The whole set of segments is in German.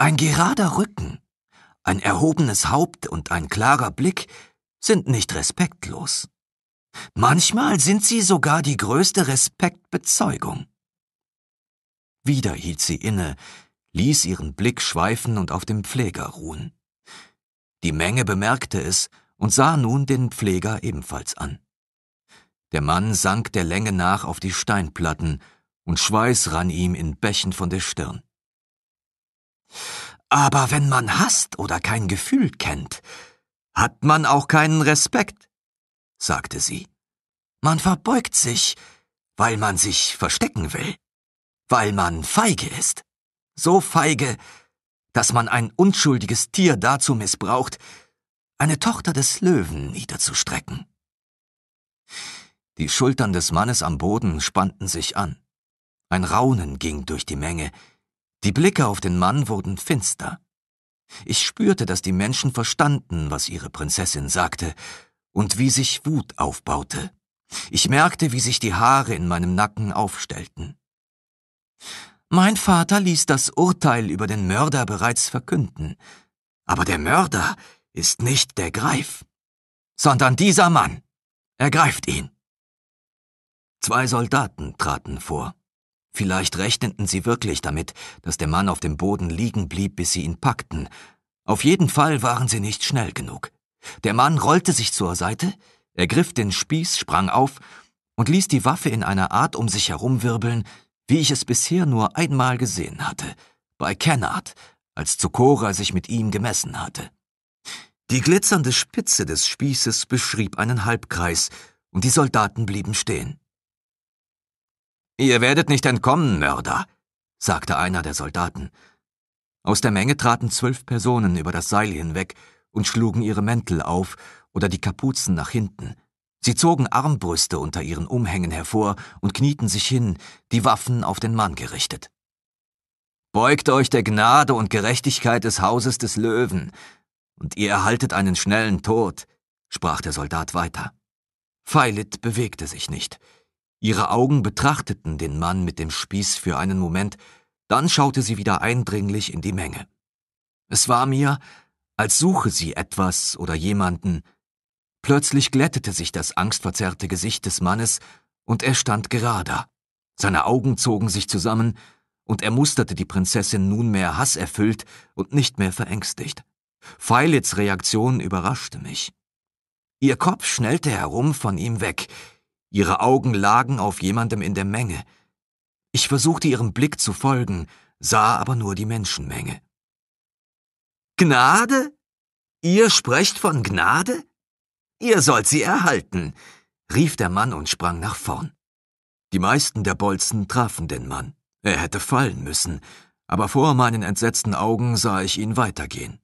Ein gerader Rücken, ein erhobenes Haupt und ein klarer Blick sind nicht respektlos. Manchmal sind sie sogar die größte Respektbezeugung. Wieder hielt sie inne, ließ ihren Blick schweifen und auf dem Pfleger ruhen. Die Menge bemerkte es und sah nun den Pfleger ebenfalls an. Der Mann sank der Länge nach auf die Steinplatten, und Schweiß rann ihm in Bächen von der Stirn. Aber wenn man Hast oder kein Gefühl kennt, hat man auch keinen Respekt, sagte sie. Man verbeugt sich, weil man sich verstecken will, weil man feige ist, so feige, dass man ein unschuldiges Tier dazu missbraucht, eine Tochter des Löwen niederzustrecken. Die Schultern des Mannes am Boden spannten sich an. Ein Raunen ging durch die Menge, die Blicke auf den Mann wurden finster. Ich spürte, dass die Menschen verstanden, was ihre Prinzessin sagte, und wie sich Wut aufbaute. Ich merkte, wie sich die Haare in meinem Nacken aufstellten. Mein Vater ließ das Urteil über den Mörder bereits verkünden, aber der Mörder ist nicht der Greif, sondern dieser Mann. Ergreift ihn. Zwei Soldaten traten vor. Vielleicht rechneten sie wirklich damit, dass der Mann auf dem Boden liegen blieb, bis sie ihn packten. Auf jeden Fall waren sie nicht schnell genug. Der Mann rollte sich zur Seite, ergriff den Spieß, sprang auf und ließ die Waffe in einer Art um sich herumwirbeln, wie ich es bisher nur einmal gesehen hatte, bei Kennard, als Zucora sich mit ihm gemessen hatte. Die glitzernde Spitze des Spießes beschrieb einen Halbkreis, und die Soldaten blieben stehen. Ihr werdet nicht entkommen, Mörder, sagte einer der Soldaten. Aus der Menge traten zwölf Personen über das Seil hinweg und schlugen ihre Mäntel auf oder die Kapuzen nach hinten. Sie zogen Armbrüste unter ihren Umhängen hervor und knieten sich hin, die Waffen auf den Mann gerichtet. Beugt euch der Gnade und Gerechtigkeit des Hauses des Löwen, und ihr erhaltet einen schnellen Tod, sprach der Soldat weiter. Feilit bewegte sich nicht. Ihre Augen betrachteten den Mann mit dem Spieß für einen Moment, dann schaute sie wieder eindringlich in die Menge. Es war mir, als suche sie etwas oder jemanden. Plötzlich glättete sich das angstverzerrte Gesicht des Mannes und er stand gerader. Seine Augen zogen sich zusammen und er musterte die Prinzessin nunmehr hasserfüllt und nicht mehr verängstigt. Feilitz Reaktion überraschte mich. Ihr Kopf schnellte herum von ihm weg, Ihre Augen lagen auf jemandem in der Menge. Ich versuchte ihrem Blick zu folgen, sah aber nur die Menschenmenge. Gnade? Ihr sprecht von Gnade? Ihr sollt sie erhalten, rief der Mann und sprang nach vorn. Die meisten der Bolzen trafen den Mann. Er hätte fallen müssen, aber vor meinen entsetzten Augen sah ich ihn weitergehen.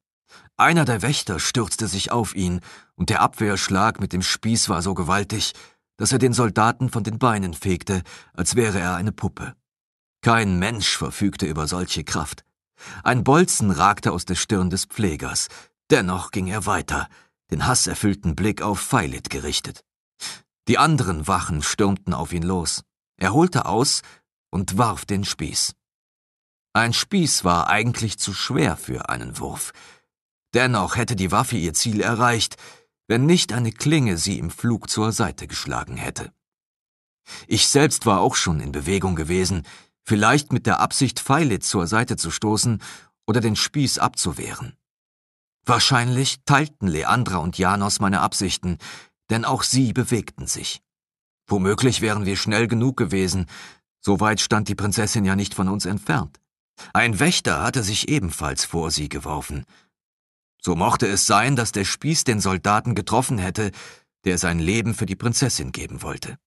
Einer der Wächter stürzte sich auf ihn, und der Abwehrschlag mit dem Spieß war so gewaltig, dass er den Soldaten von den Beinen fegte, als wäre er eine Puppe. Kein Mensch verfügte über solche Kraft. Ein Bolzen ragte aus der Stirn des Pflegers. Dennoch ging er weiter, den hasserfüllten Blick auf Feilit gerichtet. Die anderen Wachen stürmten auf ihn los. Er holte aus und warf den Spieß. Ein Spieß war eigentlich zu schwer für einen Wurf. Dennoch hätte die Waffe ihr Ziel erreicht, wenn nicht eine Klinge sie im Flug zur Seite geschlagen hätte. Ich selbst war auch schon in Bewegung gewesen, vielleicht mit der Absicht, Pfeile zur Seite zu stoßen oder den Spieß abzuwehren. Wahrscheinlich teilten Leandra und Janos meine Absichten, denn auch sie bewegten sich. Womöglich wären wir schnell genug gewesen, so weit stand die Prinzessin ja nicht von uns entfernt. Ein Wächter hatte sich ebenfalls vor sie geworfen, so mochte es sein, dass der Spieß den Soldaten getroffen hätte, der sein Leben für die Prinzessin geben wollte.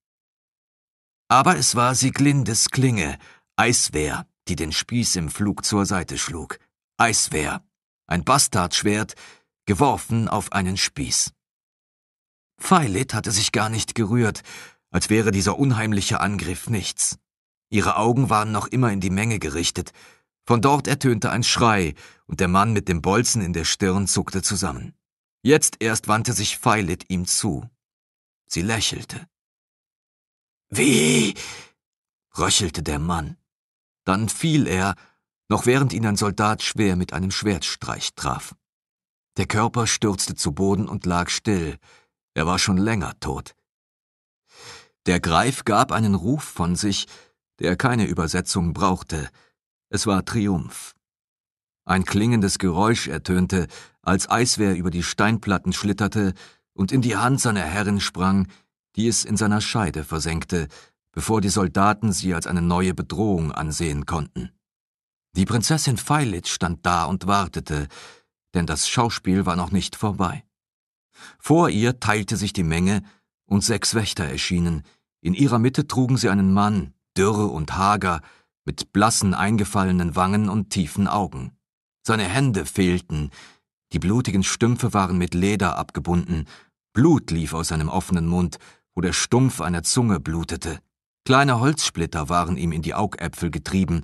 Aber es war Siglindes Klinge, Eiswehr, die den Spieß im Flug zur Seite schlug. Eiswehr, ein Bastardschwert, geworfen auf einen Spieß. Pfeilit hatte sich gar nicht gerührt, als wäre dieser unheimliche Angriff nichts. Ihre Augen waren noch immer in die Menge gerichtet, von dort ertönte ein Schrei, und der Mann mit dem Bolzen in der Stirn zuckte zusammen. Jetzt erst wandte sich Feilit ihm zu. Sie lächelte. Wie? röchelte der Mann. Dann fiel er, noch während ihn ein Soldat schwer mit einem Schwertstreich traf. Der Körper stürzte zu Boden und lag still. Er war schon länger tot. Der Greif gab einen Ruf von sich, der keine Übersetzung brauchte. Es war Triumph. Ein klingendes Geräusch ertönte, als Eiswehr über die Steinplatten schlitterte und in die Hand seiner Herrin sprang, die es in seiner Scheide versenkte, bevor die Soldaten sie als eine neue Bedrohung ansehen konnten. Die Prinzessin Feilitz stand da und wartete, denn das Schauspiel war noch nicht vorbei. Vor ihr teilte sich die Menge, und sechs Wächter erschienen. In ihrer Mitte trugen sie einen Mann, dürr und hager, mit blassen eingefallenen Wangen und tiefen Augen. Seine Hände fehlten, die blutigen Stümpfe waren mit Leder abgebunden, Blut lief aus seinem offenen Mund, wo der Stumpf einer Zunge blutete. Kleine Holzsplitter waren ihm in die Augäpfel getrieben,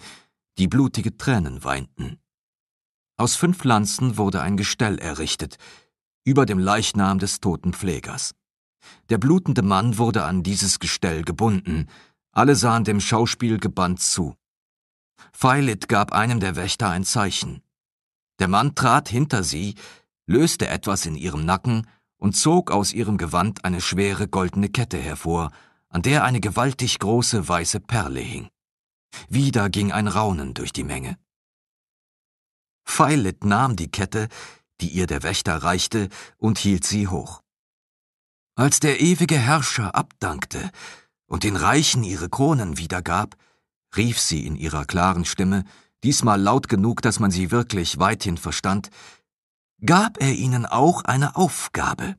die blutige Tränen weinten. Aus fünf Lanzen wurde ein Gestell errichtet, über dem Leichnam des toten Pflegers. Der blutende Mann wurde an dieses Gestell gebunden, alle sahen dem Schauspiel gebannt zu. Feilit gab einem der Wächter ein Zeichen. Der Mann trat hinter sie, löste etwas in ihrem Nacken und zog aus ihrem Gewand eine schwere goldene Kette hervor, an der eine gewaltig große weiße Perle hing. Wieder ging ein Raunen durch die Menge. Feilit nahm die Kette, die ihr der Wächter reichte, und hielt sie hoch. Als der ewige Herrscher abdankte und den Reichen ihre Kronen wiedergab, rief sie in ihrer klaren Stimme, diesmal laut genug, dass man sie wirklich weithin verstand, gab er ihnen auch eine Aufgabe.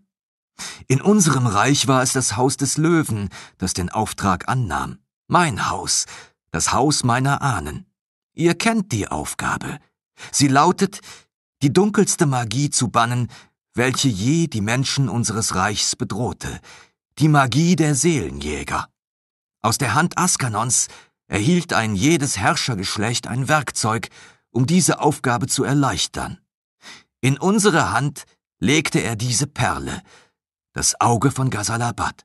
In unserem Reich war es das Haus des Löwen, das den Auftrag annahm. Mein Haus, das Haus meiner Ahnen. Ihr kennt die Aufgabe. Sie lautet, die dunkelste Magie zu bannen, welche je die Menschen unseres Reichs bedrohte, die Magie der Seelenjäger. Aus der Hand Askanons erhielt ein jedes Herrschergeschlecht ein Werkzeug, um diese Aufgabe zu erleichtern. In unsere Hand legte er diese Perle, das Auge von Ghazalabad.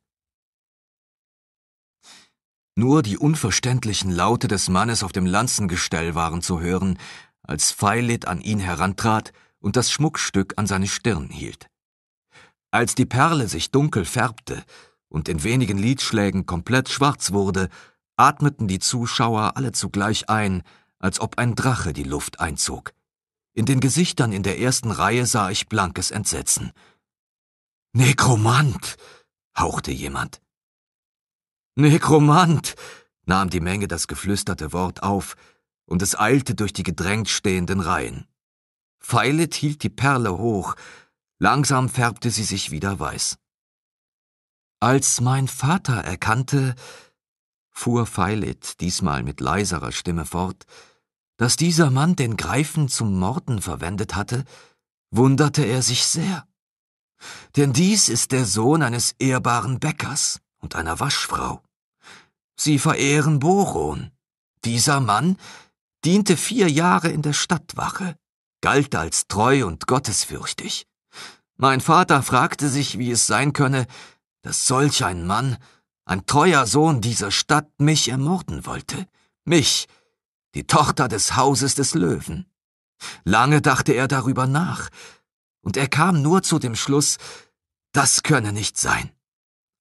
Nur die unverständlichen Laute des Mannes auf dem Lanzengestell waren zu hören, als Feilit an ihn herantrat und das Schmuckstück an seine Stirn hielt. Als die Perle sich dunkel färbte und in wenigen Liedschlägen komplett schwarz wurde, atmeten die Zuschauer alle zugleich ein, als ob ein Drache die Luft einzog. In den Gesichtern in der ersten Reihe sah ich blankes Entsetzen. Nekromant! hauchte jemand. Nekromant! nahm die Menge das geflüsterte Wort auf, und es eilte durch die gedrängt stehenden Reihen. Violet hielt die Perle hoch, langsam färbte sie sich wieder weiß. Als mein Vater erkannte, fuhr Feilet diesmal mit leiserer Stimme fort, dass dieser Mann den Greifen zum Morden verwendet hatte, wunderte er sich sehr. Denn dies ist der Sohn eines ehrbaren Bäckers und einer Waschfrau. Sie verehren Boron. Dieser Mann diente vier Jahre in der Stadtwache, galt als treu und gottesfürchtig. Mein Vater fragte sich, wie es sein könne, dass solch ein Mann ein treuer Sohn dieser Stadt mich ermorden wollte, mich, die Tochter des Hauses des Löwen. Lange dachte er darüber nach, und er kam nur zu dem Schluss, das könne nicht sein.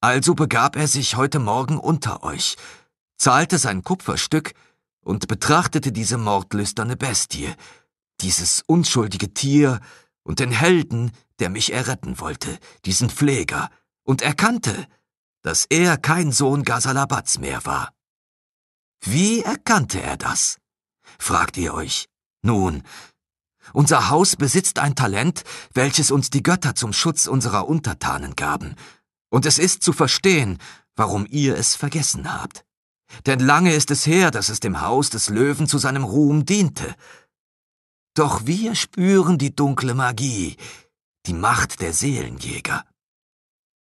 Also begab er sich heute Morgen unter euch, zahlte sein Kupferstück und betrachtete diese mordlüsterne Bestie, dieses unschuldige Tier und den Helden, der mich erretten wollte, diesen Pfleger, und erkannte, dass er kein Sohn Ghasalabats mehr war. Wie erkannte er das? fragt ihr euch. Nun, unser Haus besitzt ein Talent, welches uns die Götter zum Schutz unserer Untertanen gaben, und es ist zu verstehen, warum ihr es vergessen habt. Denn lange ist es her, dass es dem Haus des Löwen zu seinem Ruhm diente. Doch wir spüren die dunkle Magie, die Macht der Seelenjäger.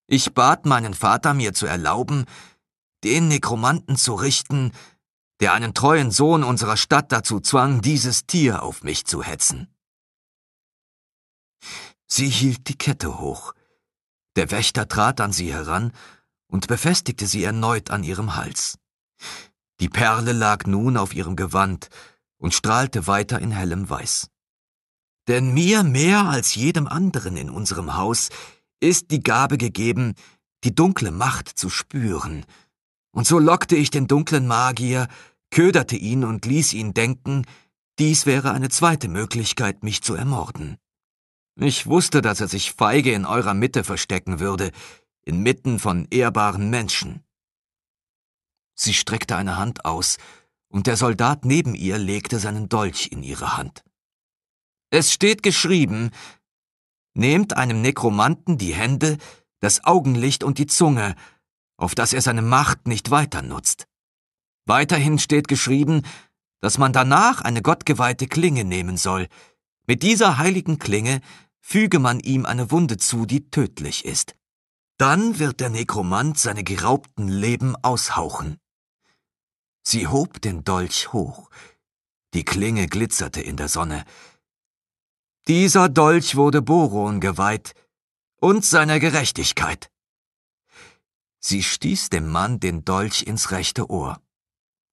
Ich bat meinen Vater, mir zu erlauben, den Nekromanten zu richten, der einen treuen Sohn unserer Stadt dazu zwang, dieses Tier auf mich zu hetzen. Sie hielt die Kette hoch. Der Wächter trat an sie heran und befestigte sie erneut an ihrem Hals. Die Perle lag nun auf ihrem Gewand und strahlte weiter in hellem Weiß. Denn mir mehr als jedem anderen in unserem Haus ist die Gabe gegeben, die dunkle Macht zu spüren. Und so lockte ich den dunklen Magier, köderte ihn und ließ ihn denken, dies wäre eine zweite Möglichkeit, mich zu ermorden. Ich wusste, dass er sich feige in eurer Mitte verstecken würde, inmitten von ehrbaren Menschen. Sie streckte eine Hand aus, und der Soldat neben ihr legte seinen Dolch in ihre Hand. Es steht geschrieben, Nehmt einem Nekromanten die Hände, das Augenlicht und die Zunge, auf dass er seine Macht nicht weiter nutzt. Weiterhin steht geschrieben, dass man danach eine gottgeweihte Klinge nehmen soll. Mit dieser heiligen Klinge füge man ihm eine Wunde zu, die tödlich ist. Dann wird der Nekromant seine geraubten Leben aushauchen. Sie hob den Dolch hoch. Die Klinge glitzerte in der Sonne. Dieser Dolch wurde Boron geweiht und seiner Gerechtigkeit. Sie stieß dem Mann den Dolch ins rechte Ohr.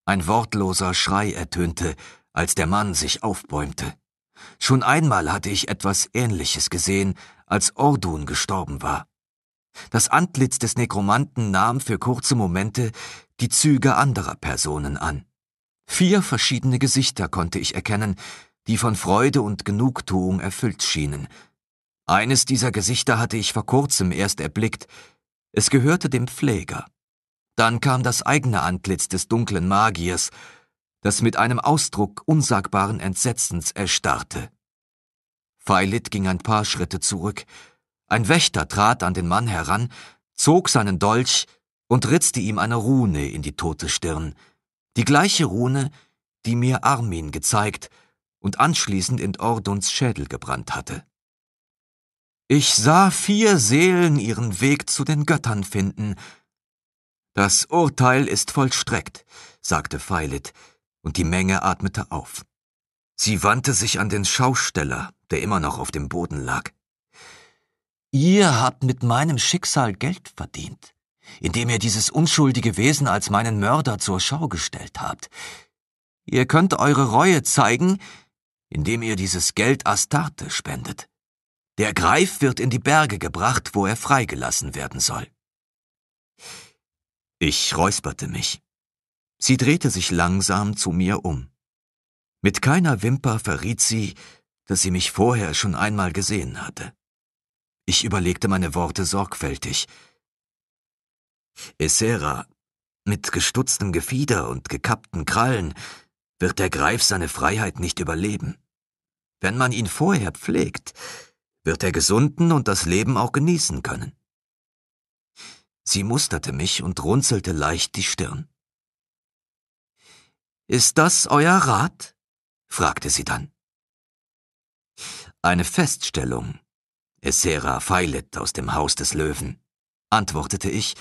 Ein wortloser Schrei ertönte, als der Mann sich aufbäumte. Schon einmal hatte ich etwas Ähnliches gesehen, als Ordun gestorben war. Das Antlitz des Nekromanten nahm für kurze Momente die Züge anderer Personen an. Vier verschiedene Gesichter konnte ich erkennen, die von Freude und Genugtuung erfüllt schienen. Eines dieser Gesichter hatte ich vor kurzem erst erblickt. Es gehörte dem Pfleger. Dann kam das eigene Antlitz des dunklen Magiers, das mit einem Ausdruck unsagbaren Entsetzens erstarrte. Feilit ging ein paar Schritte zurück. Ein Wächter trat an den Mann heran, zog seinen Dolch und ritzte ihm eine Rune in die tote Stirn. Die gleiche Rune, die mir Armin gezeigt, und anschließend in Orduns Schädel gebrannt hatte. Ich sah vier Seelen ihren Weg zu den Göttern finden. Das Urteil ist vollstreckt, sagte Feilit, und die Menge atmete auf. Sie wandte sich an den Schausteller, der immer noch auf dem Boden lag. Ihr habt mit meinem Schicksal Geld verdient, indem ihr dieses unschuldige Wesen als meinen Mörder zur Schau gestellt habt. Ihr könnt eure Reue zeigen, indem ihr dieses Geld Astarte spendet. Der Greif wird in die Berge gebracht, wo er freigelassen werden soll. Ich räusperte mich. Sie drehte sich langsam zu mir um. Mit keiner Wimper verriet sie, dass sie mich vorher schon einmal gesehen hatte. Ich überlegte meine Worte sorgfältig. Esera, mit gestutztem Gefieder und gekappten Krallen, wird der Greif seine Freiheit nicht überleben. Wenn man ihn vorher pflegt, wird er gesunden und das Leben auch genießen können. Sie musterte mich und runzelte leicht die Stirn. Ist das euer Rat? fragte sie dann. Eine Feststellung, Essera Feilet aus dem Haus des Löwen, antwortete ich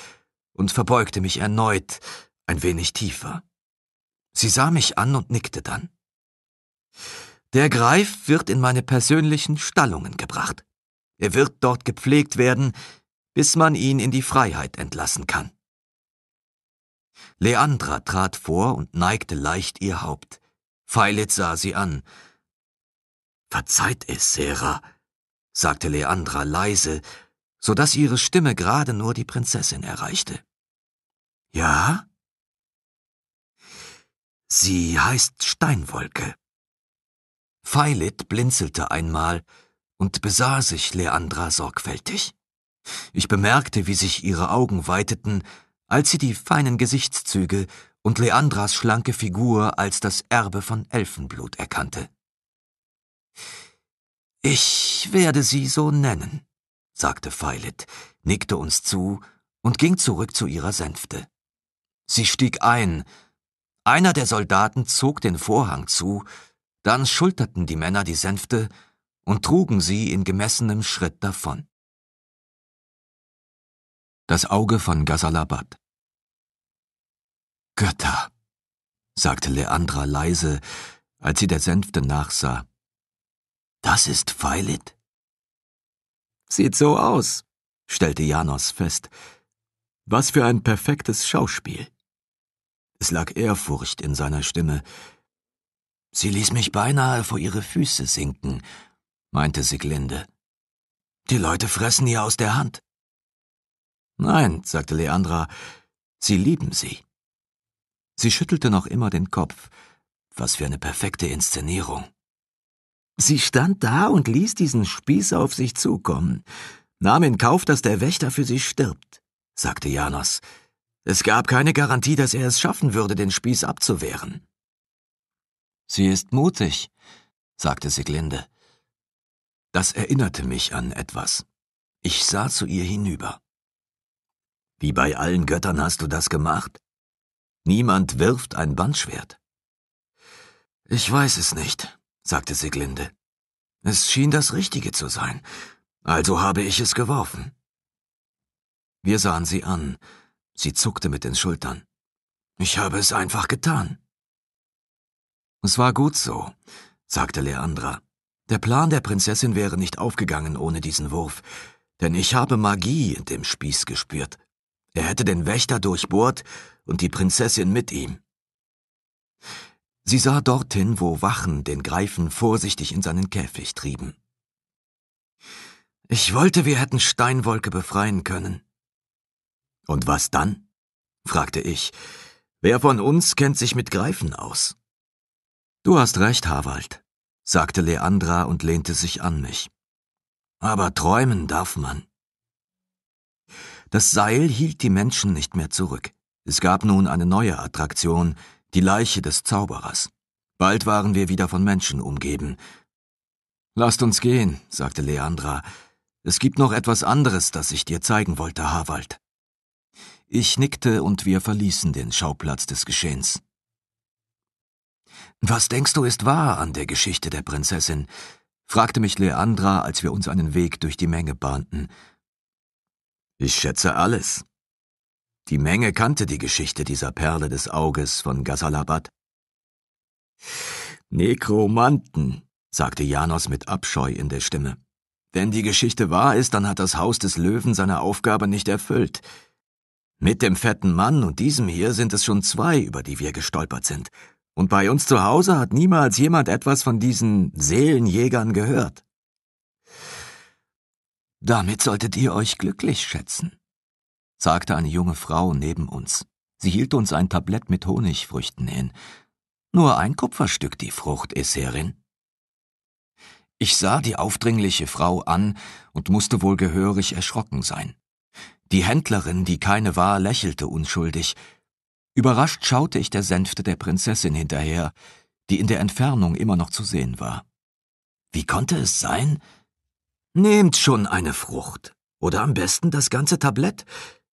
und verbeugte mich erneut ein wenig tiefer. Sie sah mich an und nickte dann. Der Greif wird in meine persönlichen Stallungen gebracht. Er wird dort gepflegt werden, bis man ihn in die Freiheit entlassen kann. Leandra trat vor und neigte leicht ihr Haupt. Feilitz sah sie an. Verzeiht es, Sarah, sagte Leandra leise, so dass ihre Stimme gerade nur die Prinzessin erreichte. Ja? Sie heißt Steinwolke. Feilit blinzelte einmal und besah sich Leandra sorgfältig. Ich bemerkte, wie sich ihre Augen weiteten, als sie die feinen Gesichtszüge und Leandras schlanke Figur als das Erbe von Elfenblut erkannte. Ich werde sie so nennen, sagte Feilit, nickte uns zu und ging zurück zu ihrer Sänfte. Sie stieg ein, einer der Soldaten zog den Vorhang zu, dann schulterten die Männer die Sänfte und trugen sie in gemessenem Schritt davon. Das Auge von Ghazalabad. Götter, sagte Leandra leise, als sie der Sänfte nachsah. Das ist Feilit. Sieht so aus, stellte Janos fest. Was für ein perfektes Schauspiel. Es lag Ehrfurcht in seiner Stimme. Sie ließ mich beinahe vor ihre Füße sinken, meinte Siglinde. Die Leute fressen ihr aus der Hand. Nein, sagte Leandra, sie lieben sie. Sie schüttelte noch immer den Kopf. Was für eine perfekte Inszenierung. Sie stand da und ließ diesen Spieß auf sich zukommen, nahm in Kauf, dass der Wächter für sie stirbt, sagte Janos. Es gab keine Garantie, dass er es schaffen würde, den Spieß abzuwehren. Sie ist mutig, sagte Siglinde. Das erinnerte mich an etwas. Ich sah zu ihr hinüber. Wie bei allen Göttern hast du das gemacht? Niemand wirft ein Bandschwert. Ich weiß es nicht, sagte Siglinde. Es schien das Richtige zu sein, also habe ich es geworfen. Wir sahen sie an, Sie zuckte mit den Schultern. Ich habe es einfach getan. Es war gut so, sagte Leandra. Der Plan der Prinzessin wäre nicht aufgegangen ohne diesen Wurf, denn ich habe Magie in dem Spieß gespürt. Er hätte den Wächter durchbohrt und die Prinzessin mit ihm. Sie sah dorthin, wo Wachen den Greifen vorsichtig in seinen Käfig trieben. Ich wollte, wir hätten Steinwolke befreien können, und was dann? fragte ich. Wer von uns kennt sich mit Greifen aus? Du hast recht, Harwald, sagte Leandra und lehnte sich an mich. Aber träumen darf man. Das Seil hielt die Menschen nicht mehr zurück. Es gab nun eine neue Attraktion, die Leiche des Zauberers. Bald waren wir wieder von Menschen umgeben. Lasst uns gehen, sagte Leandra. Es gibt noch etwas anderes, das ich dir zeigen wollte, Harwald. Ich nickte und wir verließen den Schauplatz des Geschehens. Was denkst du ist wahr an der Geschichte der Prinzessin? fragte mich Leandra, als wir uns einen Weg durch die Menge bahnten. Ich schätze alles. Die Menge kannte die Geschichte dieser Perle des Auges von Ghasalabad. Nekromanten, sagte Janos mit Abscheu in der Stimme. Wenn die Geschichte wahr ist, dann hat das Haus des Löwen seine Aufgabe nicht erfüllt. Mit dem fetten Mann und diesem hier sind es schon zwei, über die wir gestolpert sind. Und bei uns zu Hause hat niemals jemand etwas von diesen Seelenjägern gehört. Damit solltet ihr euch glücklich schätzen, sagte eine junge Frau neben uns. Sie hielt uns ein Tablett mit Honigfrüchten hin. Nur ein Kupferstück die Frucht, Esserin. Ich sah die aufdringliche Frau an und musste wohl gehörig erschrocken sein. Die Händlerin, die keine war, lächelte unschuldig. Überrascht schaute ich der Sänfte der Prinzessin hinterher, die in der Entfernung immer noch zu sehen war. Wie konnte es sein? Nehmt schon eine Frucht, oder am besten das ganze Tablett,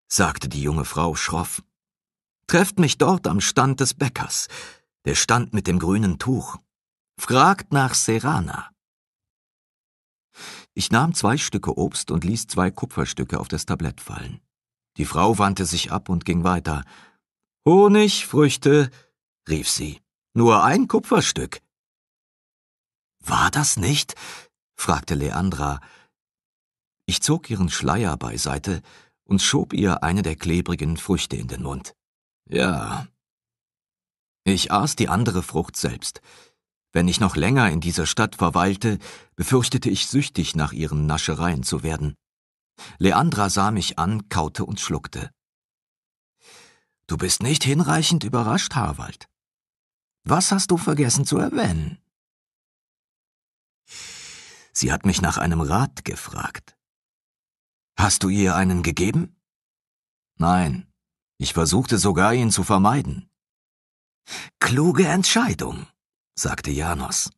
sagte die junge Frau schroff. Trefft mich dort am Stand des Bäckers, der Stand mit dem grünen Tuch. Fragt nach Serana. Ich nahm zwei Stücke Obst und ließ zwei Kupferstücke auf das Tablett fallen. Die Frau wandte sich ab und ging weiter. Honig, Früchte, rief sie. Nur ein Kupferstück. War das nicht? fragte Leandra. Ich zog ihren Schleier beiseite und schob ihr eine der klebrigen Früchte in den Mund. Ja. Ich aß die andere Frucht selbst. Wenn ich noch länger in dieser Stadt verweilte, befürchtete ich süchtig nach ihren Naschereien zu werden. Leandra sah mich an, kaute und schluckte. Du bist nicht hinreichend überrascht, Harwald. Was hast du vergessen zu erwähnen? Sie hat mich nach einem Rat gefragt. Hast du ihr einen gegeben? Nein, ich versuchte sogar ihn zu vermeiden. Kluge Entscheidung sagte Janos.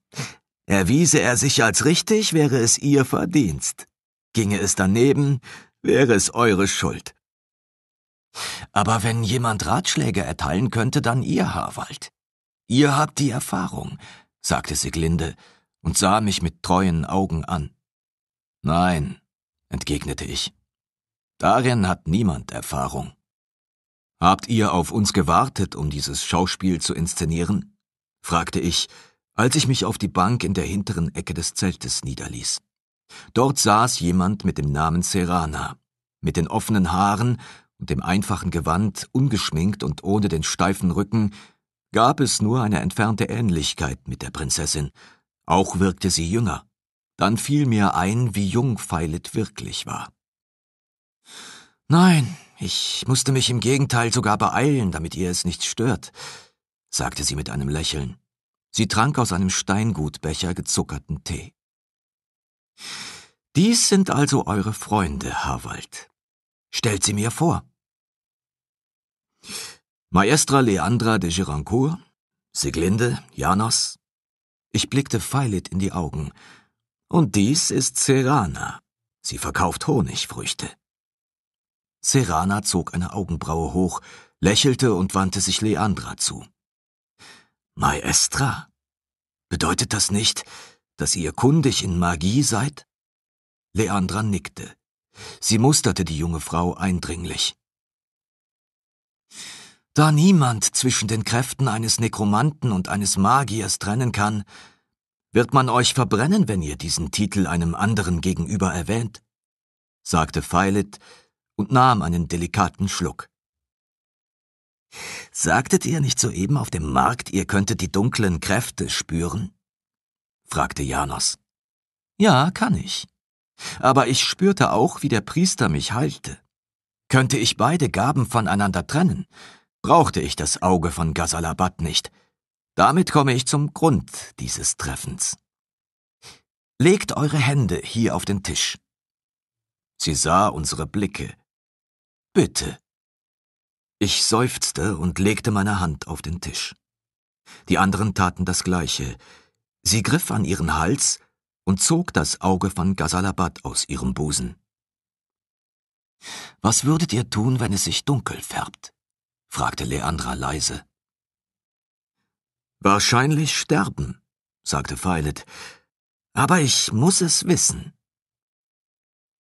Erwiese er sich als richtig, wäre es ihr Verdienst. Ginge es daneben, wäre es eure Schuld. Aber wenn jemand Ratschläge erteilen könnte, dann ihr, Harwald. Ihr habt die Erfahrung, sagte Siglinde und sah mich mit treuen Augen an. Nein, entgegnete ich. Darin hat niemand Erfahrung. Habt ihr auf uns gewartet, um dieses Schauspiel zu inszenieren? fragte ich, als ich mich auf die Bank in der hinteren Ecke des Zeltes niederließ. Dort saß jemand mit dem Namen Serana, mit den offenen Haaren und dem einfachen Gewand, ungeschminkt und ohne den steifen Rücken, gab es nur eine entfernte Ähnlichkeit mit der Prinzessin. Auch wirkte sie jünger. Dann fiel mir ein, wie jung Pfeilet wirklich war. Nein, ich musste mich im Gegenteil sogar beeilen, damit ihr es nicht stört sagte sie mit einem Lächeln. Sie trank aus einem Steingutbecher gezuckerten Tee. Dies sind also eure Freunde, Harwald. Stellt sie mir vor. Maestra Leandra de Girancourt, Siglinde, Janos. Ich blickte Feilit in die Augen. Und dies ist Serana. Sie verkauft Honigfrüchte. Serana zog eine Augenbraue hoch, lächelte und wandte sich Leandra zu. Maestra? Bedeutet das nicht, dass ihr kundig in Magie seid? Leandra nickte. Sie musterte die junge Frau eindringlich. Da niemand zwischen den Kräften eines Nekromanten und eines Magiers trennen kann, wird man euch verbrennen, wenn ihr diesen Titel einem anderen gegenüber erwähnt, sagte Pfeilet und nahm einen delikaten Schluck. Sagtet ihr nicht soeben auf dem Markt, ihr könntet die dunklen Kräfte spüren? fragte Janos. Ja, kann ich. Aber ich spürte auch, wie der Priester mich heilte. Könnte ich beide Gaben voneinander trennen, brauchte ich das Auge von Gazalabat nicht. Damit komme ich zum Grund dieses Treffens. Legt eure Hände hier auf den Tisch. Sie sah unsere Blicke. Bitte, ich seufzte und legte meine Hand auf den Tisch. Die anderen taten das Gleiche. Sie griff an ihren Hals und zog das Auge von Ghazalabad aus ihrem Busen. Was würdet ihr tun, wenn es sich dunkel färbt? fragte Leandra leise. Wahrscheinlich sterben, sagte Violet. Aber ich muss es wissen.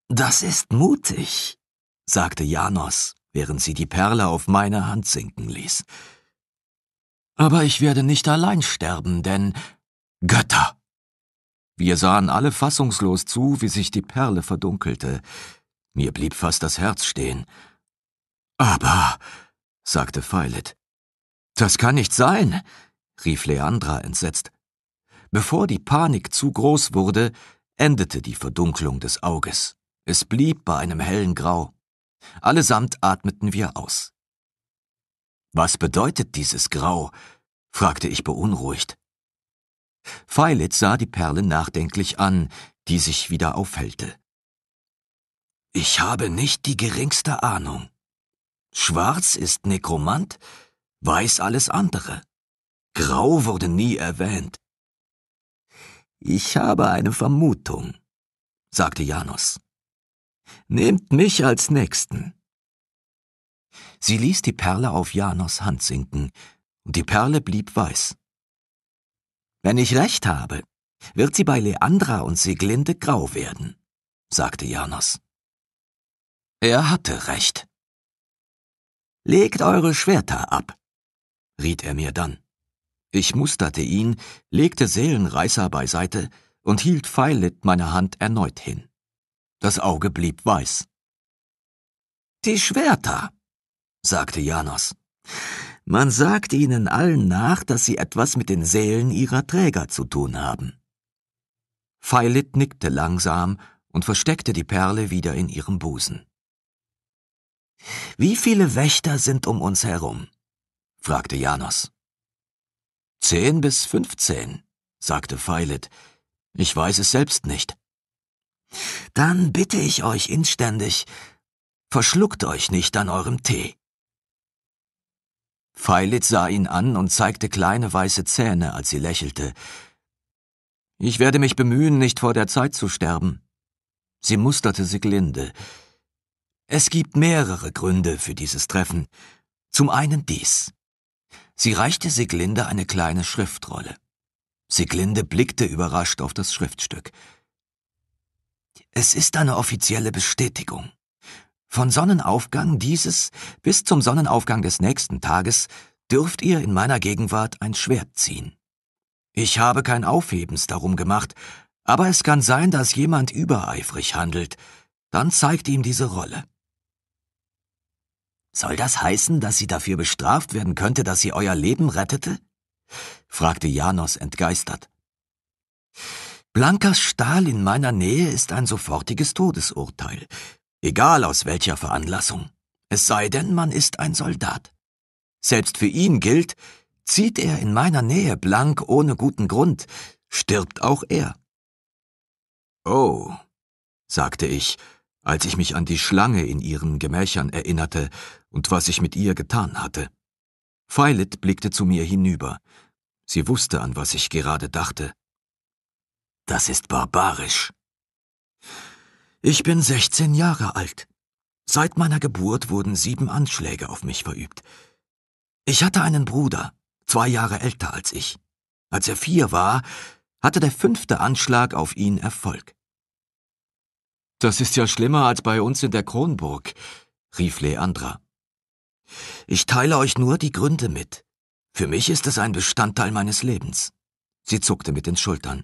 Das ist mutig, sagte Janos während sie die Perle auf meine Hand sinken ließ. Aber ich werde nicht allein sterben, denn Götter! Wir sahen alle fassungslos zu, wie sich die Perle verdunkelte. Mir blieb fast das Herz stehen. Aber, sagte Philett. Das kann nicht sein, rief Leandra entsetzt. Bevor die Panik zu groß wurde, endete die Verdunklung des Auges. Es blieb bei einem hellen Grau. Allesamt atmeten wir aus. Was bedeutet dieses Grau? fragte ich beunruhigt. Feilitz sah die Perle nachdenklich an, die sich wieder aufhellte. Ich habe nicht die geringste Ahnung. Schwarz ist Nekromant, weiß alles andere. Grau wurde nie erwähnt. Ich habe eine Vermutung, sagte Janus. Nehmt mich als Nächsten. Sie ließ die Perle auf Janos Hand sinken, und die Perle blieb weiß. Wenn ich recht habe, wird sie bei Leandra und Siglinde grau werden, sagte Janos. Er hatte recht. Legt eure Schwerter ab, riet er mir dann. Ich musterte ihn, legte Seelenreißer beiseite und hielt Pfeil meine Hand erneut hin. Das Auge blieb weiß. Die Schwerter, sagte Janos. Man sagt ihnen allen nach, dass sie etwas mit den Seelen ihrer Träger zu tun haben. Feilit nickte langsam und versteckte die Perle wieder in ihrem Busen. Wie viele Wächter sind um uns herum? fragte Janos. Zehn bis fünfzehn, sagte Feilit. Ich weiß es selbst nicht dann bitte ich euch inständig, verschluckt euch nicht an eurem Tee. Feilitz sah ihn an und zeigte kleine weiße Zähne, als sie lächelte. Ich werde mich bemühen, nicht vor der Zeit zu sterben. Sie musterte Siglinde. Es gibt mehrere Gründe für dieses Treffen. Zum einen dies. Sie reichte Siglinde eine kleine Schriftrolle. Siglinde blickte überrascht auf das Schriftstück. Es ist eine offizielle Bestätigung. Von Sonnenaufgang dieses bis zum Sonnenaufgang des nächsten Tages dürft ihr in meiner Gegenwart ein Schwert ziehen. Ich habe kein Aufhebens darum gemacht, aber es kann sein, dass jemand übereifrig handelt, dann zeigt ihm diese Rolle. Soll das heißen, dass sie dafür bestraft werden könnte, dass sie euer Leben rettete? fragte Janos entgeistert. Blankas Stahl in meiner Nähe ist ein sofortiges Todesurteil, egal aus welcher Veranlassung, es sei denn, man ist ein Soldat. Selbst für ihn gilt, zieht er in meiner Nähe blank ohne guten Grund, stirbt auch er. Oh, sagte ich, als ich mich an die Schlange in ihren Gemächern erinnerte und was ich mit ihr getan hatte. Violet blickte zu mir hinüber. Sie wusste, an was ich gerade dachte. Das ist barbarisch. Ich bin 16 Jahre alt. Seit meiner Geburt wurden sieben Anschläge auf mich verübt. Ich hatte einen Bruder, zwei Jahre älter als ich. Als er vier war, hatte der fünfte Anschlag auf ihn Erfolg. Das ist ja schlimmer als bei uns in der Kronburg, rief Leandra. Ich teile euch nur die Gründe mit. Für mich ist es ein Bestandteil meines Lebens. Sie zuckte mit den Schultern.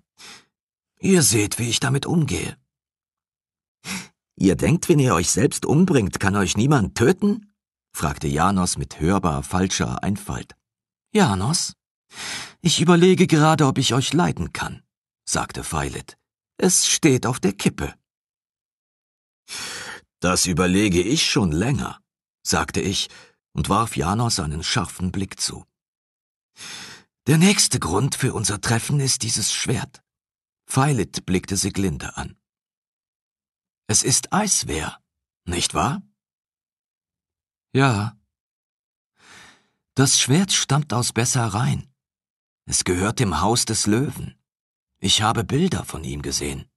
Ihr seht, wie ich damit umgehe. Ihr denkt, wenn ihr euch selbst umbringt, kann euch niemand töten? fragte Janos mit hörbar falscher Einfalt. Janos, ich überlege gerade, ob ich euch leiden kann, sagte Feilet. Es steht auf der Kippe. Das überlege ich schon länger, sagte ich und warf Janos einen scharfen Blick zu. Der nächste Grund für unser Treffen ist dieses Schwert. Pfeilit blickte Siglinde an. Es ist Eiswehr, nicht wahr? Ja. Das Schwert stammt aus Besserein. Es gehört dem Haus des Löwen. Ich habe Bilder von ihm gesehen.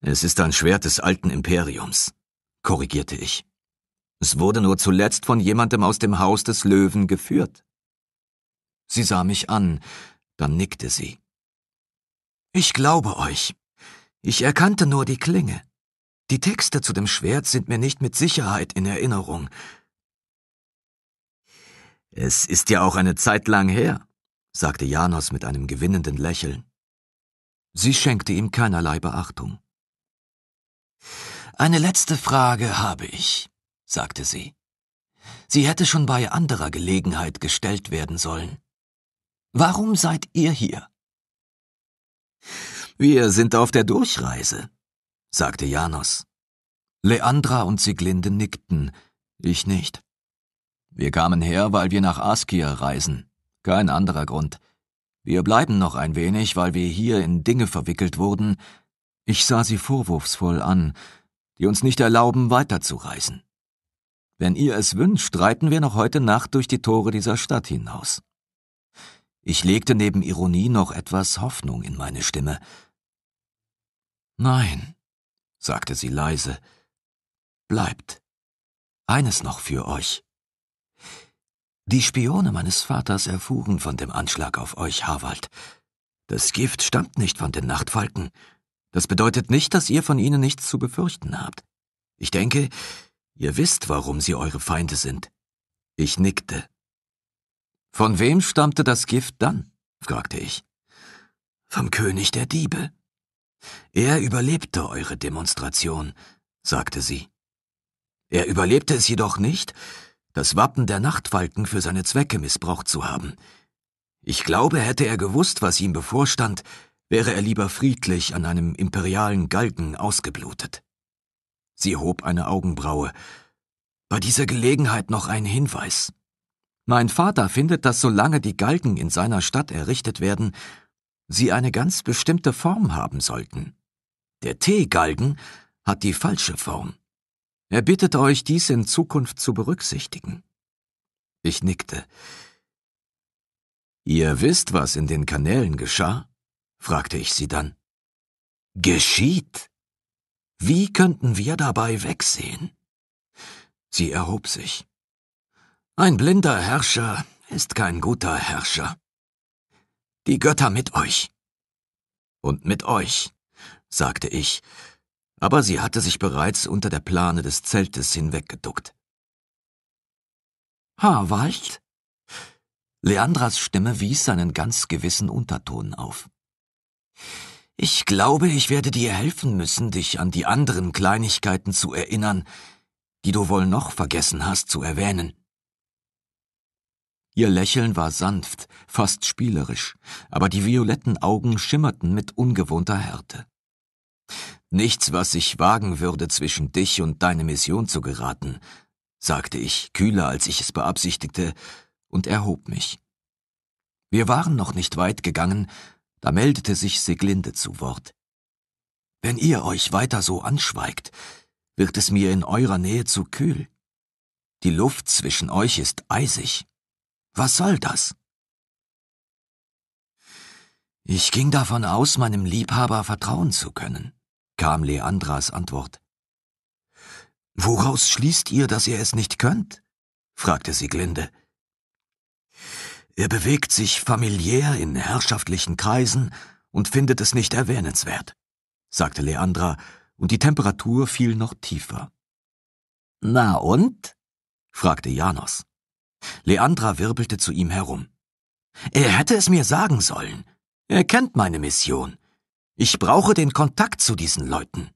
Es ist ein Schwert des alten Imperiums, korrigierte ich. Es wurde nur zuletzt von jemandem aus dem Haus des Löwen geführt. Sie sah mich an, dann nickte sie. Ich glaube euch. Ich erkannte nur die Klinge. Die Texte zu dem Schwert sind mir nicht mit Sicherheit in Erinnerung. Es ist ja auch eine Zeit lang her, sagte Janos mit einem gewinnenden Lächeln. Sie schenkte ihm keinerlei Beachtung. Eine letzte Frage habe ich, sagte sie. Sie hätte schon bei anderer Gelegenheit gestellt werden sollen. Warum seid ihr hier? Wir sind auf der Durchreise, sagte Janos. Leandra und Siglinde nickten, ich nicht. Wir kamen her, weil wir nach Askia reisen, kein anderer Grund. Wir bleiben noch ein wenig, weil wir hier in Dinge verwickelt wurden. Ich sah sie vorwurfsvoll an, die uns nicht erlauben, weiterzureisen. Wenn ihr es wünscht, reiten wir noch heute Nacht durch die Tore dieser Stadt hinaus. Ich legte neben Ironie noch etwas Hoffnung in meine Stimme. Nein, sagte sie leise, bleibt. Eines noch für euch. Die Spione meines Vaters erfuhren von dem Anschlag auf euch, Harwald. Das Gift stammt nicht von den Nachtfalken. Das bedeutet nicht, dass ihr von ihnen nichts zu befürchten habt. Ich denke, ihr wisst, warum sie eure Feinde sind. Ich nickte. Von wem stammte das Gift dann? fragte ich. Vom König der Diebe. Er überlebte eure Demonstration, sagte sie. Er überlebte es jedoch nicht, das Wappen der Nachtfalken für seine Zwecke missbraucht zu haben. Ich glaube, hätte er gewusst, was ihm bevorstand, wäre er lieber friedlich an einem imperialen Galgen ausgeblutet. Sie hob eine Augenbraue. Bei dieser Gelegenheit noch ein Hinweis. Mein Vater findet, dass solange die Galgen in seiner Stadt errichtet werden, sie eine ganz bestimmte Form haben sollten. Der Teegalgen hat die falsche Form. Er bittet euch, dies in Zukunft zu berücksichtigen. Ich nickte. Ihr wisst, was in den Kanälen geschah? fragte ich sie dann. Geschieht? Wie könnten wir dabei wegsehen? Sie erhob sich. Ein blinder Herrscher ist kein guter Herrscher. Die Götter mit euch. Und mit euch, sagte ich, aber sie hatte sich bereits unter der Plane des Zeltes hinweggeduckt. Harwald? Leandras Stimme wies seinen ganz gewissen Unterton auf. Ich glaube, ich werde dir helfen müssen, dich an die anderen Kleinigkeiten zu erinnern, die du wohl noch vergessen hast zu erwähnen. Ihr Lächeln war sanft, fast spielerisch, aber die violetten Augen schimmerten mit ungewohnter Härte. Nichts, was ich wagen würde, zwischen dich und deine Mission zu geraten, sagte ich, kühler als ich es beabsichtigte, und erhob mich. Wir waren noch nicht weit gegangen, da meldete sich Seglinde zu Wort. Wenn ihr euch weiter so anschweigt, wird es mir in eurer Nähe zu kühl. Die Luft zwischen euch ist eisig. Was soll das? Ich ging davon aus, meinem Liebhaber vertrauen zu können, kam Leandras Antwort. Woraus schließt ihr, dass ihr es nicht könnt? fragte sie Glinde. Er bewegt sich familiär in herrschaftlichen Kreisen und findet es nicht erwähnenswert, sagte Leandra, und die Temperatur fiel noch tiefer. Na und? fragte Janos. Leandra wirbelte zu ihm herum. Er hätte es mir sagen sollen. Er kennt meine Mission. Ich brauche den Kontakt zu diesen Leuten.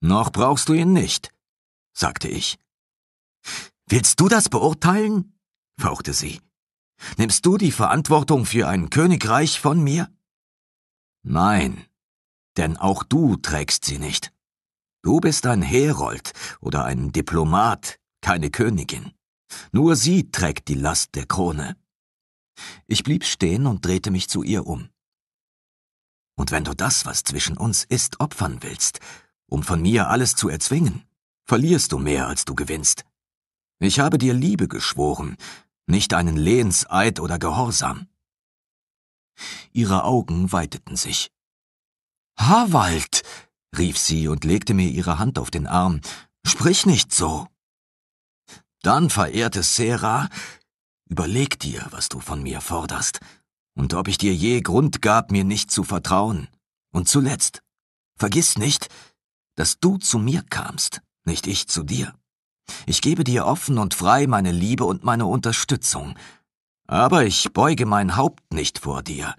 Noch brauchst du ihn nicht, sagte ich. Willst du das beurteilen? fauchte sie. Nimmst du die Verantwortung für ein Königreich von mir? Nein, denn auch du trägst sie nicht. Du bist ein Herold oder ein Diplomat, keine Königin. Nur sie trägt die Last der Krone. Ich blieb stehen und drehte mich zu ihr um. Und wenn du das, was zwischen uns ist, opfern willst, um von mir alles zu erzwingen, verlierst du mehr, als du gewinnst. Ich habe dir Liebe geschworen, nicht einen Lehnseid oder Gehorsam. Ihre Augen weiteten sich. Harwald, rief sie und legte mir ihre Hand auf den Arm, sprich nicht so. Dann, verehrte Sarah, überleg dir, was du von mir forderst, und ob ich dir je Grund gab, mir nicht zu vertrauen. Und zuletzt, vergiss nicht, dass du zu mir kamst, nicht ich zu dir. Ich gebe dir offen und frei meine Liebe und meine Unterstützung, aber ich beuge mein Haupt nicht vor dir.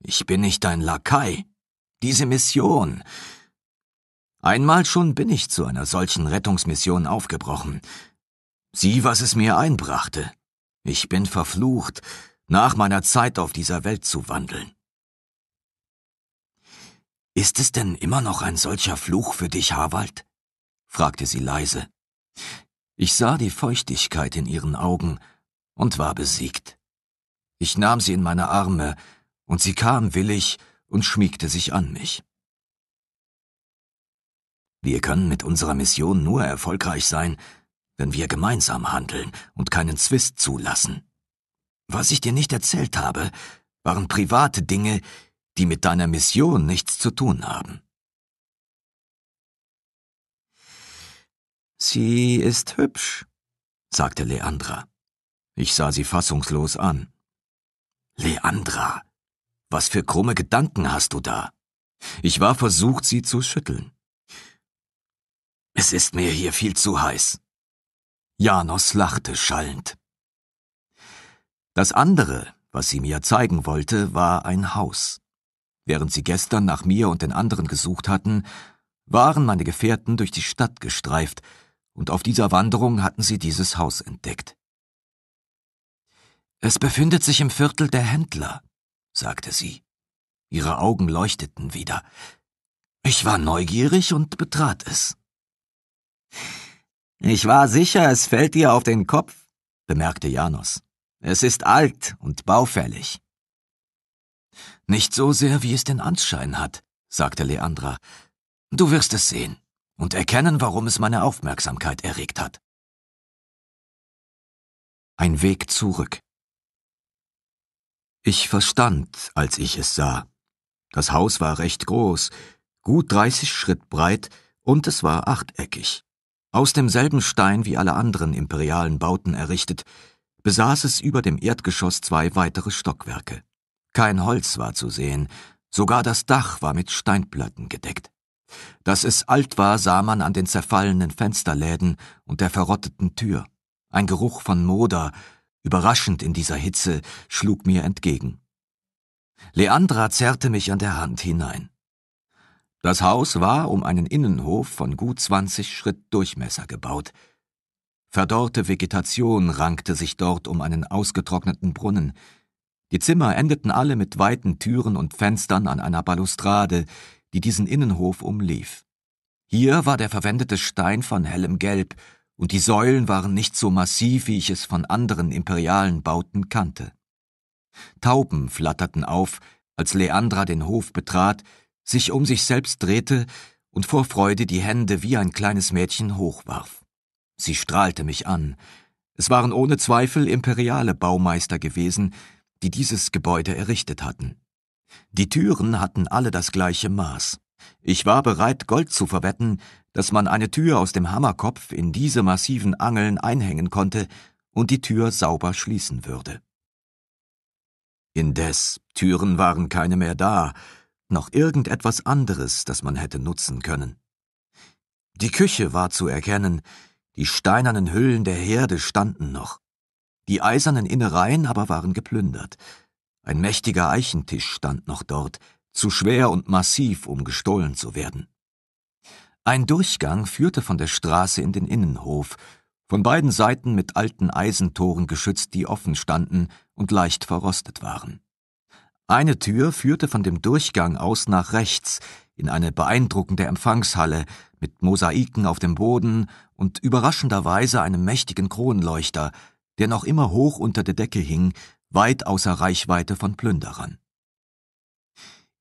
Ich bin nicht dein Lakai. Diese Mission. Einmal schon bin ich zu einer solchen Rettungsmission aufgebrochen, Sieh, was es mir einbrachte. Ich bin verflucht, nach meiner Zeit auf dieser Welt zu wandeln. Ist es denn immer noch ein solcher Fluch für dich, Harwald? fragte sie leise. Ich sah die Feuchtigkeit in ihren Augen und war besiegt. Ich nahm sie in meine Arme, und sie kam willig und schmiegte sich an mich. Wir können mit unserer Mission nur erfolgreich sein, wenn wir gemeinsam handeln und keinen Zwist zulassen. Was ich dir nicht erzählt habe, waren private Dinge, die mit deiner Mission nichts zu tun haben. Sie ist hübsch, sagte Leandra. Ich sah sie fassungslos an. Leandra, was für krumme Gedanken hast du da? Ich war versucht, sie zu schütteln. Es ist mir hier viel zu heiß, Janos lachte schallend. Das andere, was sie mir zeigen wollte, war ein Haus. Während sie gestern nach mir und den anderen gesucht hatten, waren meine Gefährten durch die Stadt gestreift, und auf dieser Wanderung hatten sie dieses Haus entdeckt. Es befindet sich im Viertel der Händler, sagte sie. Ihre Augen leuchteten wieder. Ich war neugierig und betrat es. Ich war sicher, es fällt dir auf den Kopf, bemerkte Janus. Es ist alt und baufällig. Nicht so sehr, wie es den Anschein hat, sagte Leandra. Du wirst es sehen und erkennen, warum es meine Aufmerksamkeit erregt hat. Ein Weg zurück. Ich verstand, als ich es sah. Das Haus war recht groß, gut dreißig Schritt breit und es war achteckig. Aus demselben Stein wie alle anderen imperialen Bauten errichtet, besaß es über dem Erdgeschoss zwei weitere Stockwerke. Kein Holz war zu sehen, sogar das Dach war mit Steinplatten gedeckt. Dass es alt war, sah man an den zerfallenen Fensterläden und der verrotteten Tür. Ein Geruch von Moder, überraschend in dieser Hitze, schlug mir entgegen. Leandra zerrte mich an der Hand hinein. Das Haus war um einen Innenhof von gut 20 Schritt Durchmesser gebaut. Verdorrte Vegetation rankte sich dort um einen ausgetrockneten Brunnen. Die Zimmer endeten alle mit weiten Türen und Fenstern an einer Balustrade, die diesen Innenhof umlief. Hier war der verwendete Stein von hellem Gelb, und die Säulen waren nicht so massiv, wie ich es von anderen imperialen Bauten kannte. Tauben flatterten auf, als Leandra den Hof betrat, sich um sich selbst drehte und vor Freude die Hände wie ein kleines Mädchen hochwarf. Sie strahlte mich an. Es waren ohne Zweifel imperiale Baumeister gewesen, die dieses Gebäude errichtet hatten. Die Türen hatten alle das gleiche Maß. Ich war bereit, Gold zu verwetten, dass man eine Tür aus dem Hammerkopf in diese massiven Angeln einhängen konnte und die Tür sauber schließen würde. Indes, Türen waren keine mehr da, noch irgendetwas anderes, das man hätte nutzen können. Die Küche war zu erkennen, die steinernen Hüllen der Herde standen noch. Die eisernen Innereien aber waren geplündert. Ein mächtiger Eichentisch stand noch dort, zu schwer und massiv, um gestohlen zu werden. Ein Durchgang führte von der Straße in den Innenhof, von beiden Seiten mit alten Eisentoren geschützt, die offen standen und leicht verrostet waren. Eine Tür führte von dem Durchgang aus nach rechts in eine beeindruckende Empfangshalle mit Mosaiken auf dem Boden und überraschenderweise einem mächtigen Kronleuchter, der noch immer hoch unter der Decke hing, weit außer Reichweite von Plünderern.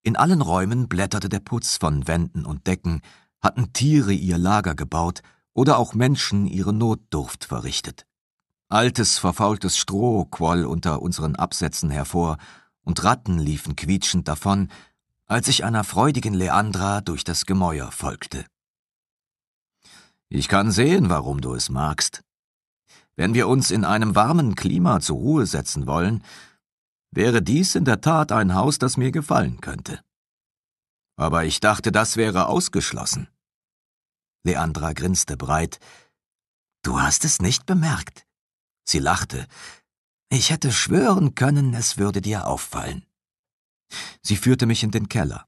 In allen Räumen blätterte der Putz von Wänden und Decken, hatten Tiere ihr Lager gebaut oder auch Menschen ihre Notdurft verrichtet. Altes, verfaultes Stroh quoll unter unseren Absätzen hervor, und Ratten liefen quietschend davon, als ich einer freudigen Leandra durch das Gemäuer folgte. Ich kann sehen, warum du es magst. Wenn wir uns in einem warmen Klima zur Ruhe setzen wollen, wäre dies in der Tat ein Haus, das mir gefallen könnte. Aber ich dachte, das wäre ausgeschlossen. Leandra grinste breit. Du hast es nicht bemerkt. Sie lachte, ich hätte schwören können, es würde dir auffallen. Sie führte mich in den Keller.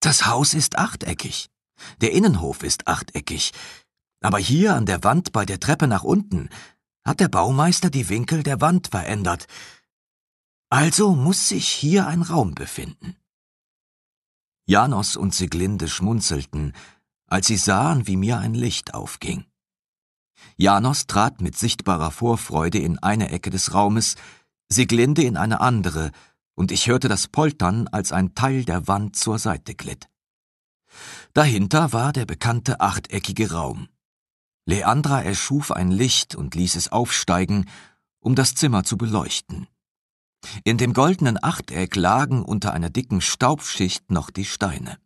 Das Haus ist achteckig. Der Innenhof ist achteckig. Aber hier an der Wand bei der Treppe nach unten hat der Baumeister die Winkel der Wand verändert. Also muss sich hier ein Raum befinden. Janos und Siglinde schmunzelten, als sie sahen, wie mir ein Licht aufging. Janos trat mit sichtbarer Vorfreude in eine Ecke des Raumes, Siglinde in eine andere, und ich hörte das Poltern, als ein Teil der Wand zur Seite glitt. Dahinter war der bekannte achteckige Raum. Leandra erschuf ein Licht und ließ es aufsteigen, um das Zimmer zu beleuchten. In dem goldenen Achteck lagen unter einer dicken Staubschicht noch die Steine.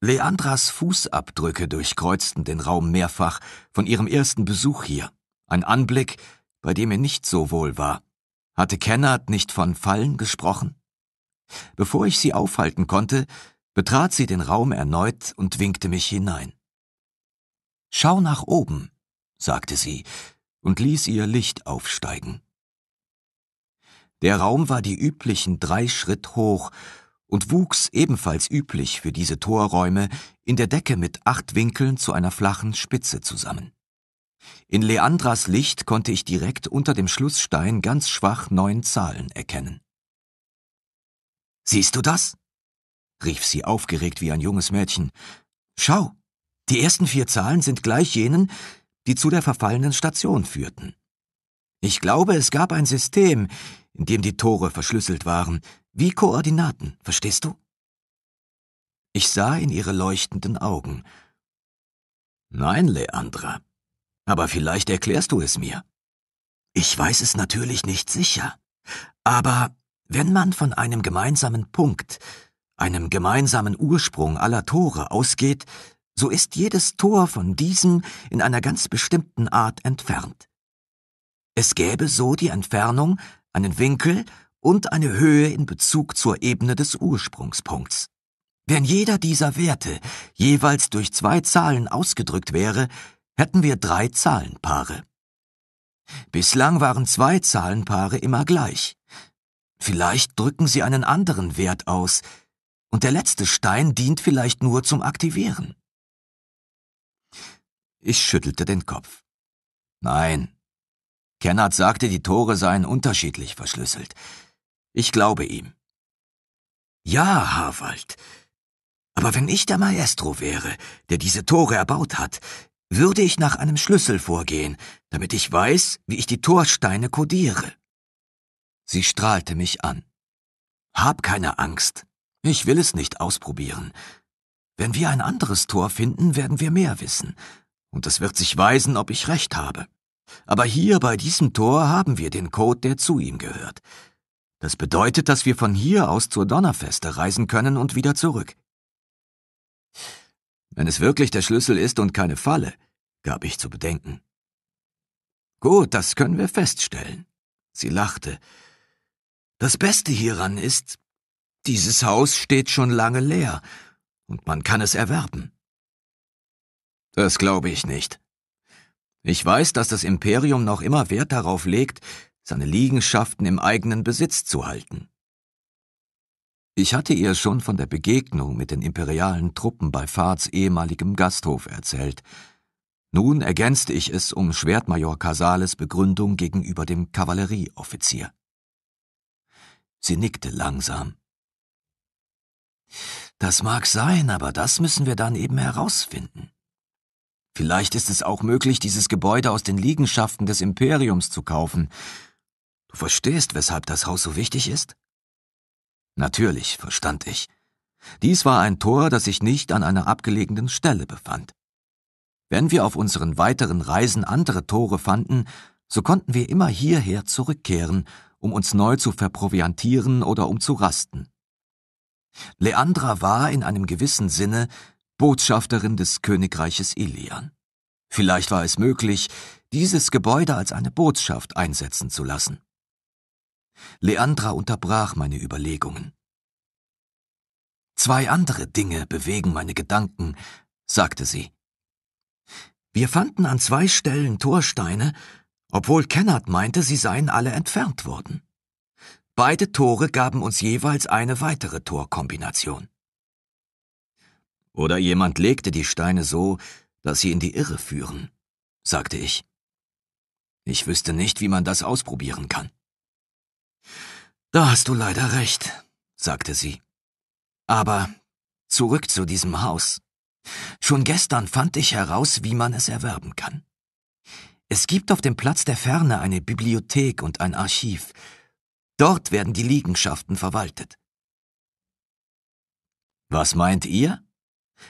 Leandras Fußabdrücke durchkreuzten den Raum mehrfach von ihrem ersten Besuch hier. Ein Anblick, bei dem ihr nicht so wohl war. Hatte Kennard nicht von Fallen gesprochen? Bevor ich sie aufhalten konnte, betrat sie den Raum erneut und winkte mich hinein. Schau nach oben, sagte sie und ließ ihr Licht aufsteigen. Der Raum war die üblichen drei Schritt hoch und wuchs ebenfalls üblich für diese Torräume in der Decke mit acht Winkeln zu einer flachen Spitze zusammen. In Leandras Licht konnte ich direkt unter dem Schlussstein ganz schwach neun Zahlen erkennen. Siehst du das? rief sie aufgeregt wie ein junges Mädchen. Schau, die ersten vier Zahlen sind gleich jenen, die zu der verfallenen Station führten. Ich glaube, es gab ein System, in dem die Tore verschlüsselt waren, wie Koordinaten, verstehst du? Ich sah in ihre leuchtenden Augen. Nein, Leandra. Aber vielleicht erklärst du es mir. Ich weiß es natürlich nicht sicher. Aber wenn man von einem gemeinsamen Punkt, einem gemeinsamen Ursprung aller Tore ausgeht, so ist jedes Tor von diesem in einer ganz bestimmten Art entfernt. Es gäbe so die Entfernung, einen Winkel und eine Höhe in Bezug zur Ebene des Ursprungspunkts. Wenn jeder dieser Werte jeweils durch zwei Zahlen ausgedrückt wäre, hätten wir drei Zahlenpaare. Bislang waren zwei Zahlenpaare immer gleich. Vielleicht drücken sie einen anderen Wert aus, und der letzte Stein dient vielleicht nur zum Aktivieren. Ich schüttelte den Kopf. Nein. Kennard sagte, die Tore seien unterschiedlich verschlüsselt. Ich glaube ihm. Ja, Harwald. Aber wenn ich der Maestro wäre, der diese Tore erbaut hat, würde ich nach einem Schlüssel vorgehen, damit ich weiß, wie ich die Torsteine kodiere. Sie strahlte mich an. Hab keine Angst. Ich will es nicht ausprobieren. Wenn wir ein anderes Tor finden, werden wir mehr wissen. Und es wird sich weisen, ob ich recht habe. Aber hier bei diesem Tor haben wir den Code, der zu ihm gehört. Das bedeutet, dass wir von hier aus zur Donnerfeste reisen können und wieder zurück. Wenn es wirklich der Schlüssel ist und keine Falle, gab ich zu bedenken. Gut, das können wir feststellen. Sie lachte. Das Beste hieran ist, dieses Haus steht schon lange leer und man kann es erwerben. Das glaube ich nicht. Ich weiß, dass das Imperium noch immer Wert darauf legt, seine Liegenschaften im eigenen Besitz zu halten. Ich hatte ihr schon von der Begegnung mit den imperialen Truppen bei Fahrts ehemaligem Gasthof erzählt. Nun ergänzte ich es um Schwertmajor Casales Begründung gegenüber dem Kavallerieoffizier. Sie nickte langsam. Das mag sein, aber das müssen wir dann eben herausfinden. Vielleicht ist es auch möglich, dieses Gebäude aus den Liegenschaften des Imperiums zu kaufen. Verstehst, weshalb das Haus so wichtig ist? Natürlich verstand ich. Dies war ein Tor, das sich nicht an einer abgelegenen Stelle befand. Wenn wir auf unseren weiteren Reisen andere Tore fanden, so konnten wir immer hierher zurückkehren, um uns neu zu verproviantieren oder um zu rasten. Leandra war in einem gewissen Sinne Botschafterin des Königreiches Ilian. Vielleicht war es möglich, dieses Gebäude als eine Botschaft einsetzen zu lassen. Leandra unterbrach meine Überlegungen. Zwei andere Dinge bewegen meine Gedanken, sagte sie. Wir fanden an zwei Stellen Torsteine, obwohl Kennard meinte, sie seien alle entfernt worden. Beide Tore gaben uns jeweils eine weitere Torkombination. Oder jemand legte die Steine so, dass sie in die Irre führen, sagte ich. Ich wüsste nicht, wie man das ausprobieren kann. Da hast du leider recht, sagte sie. Aber zurück zu diesem Haus. Schon gestern fand ich heraus, wie man es erwerben kann. Es gibt auf dem Platz der Ferne eine Bibliothek und ein Archiv. Dort werden die Liegenschaften verwaltet. Was meint ihr?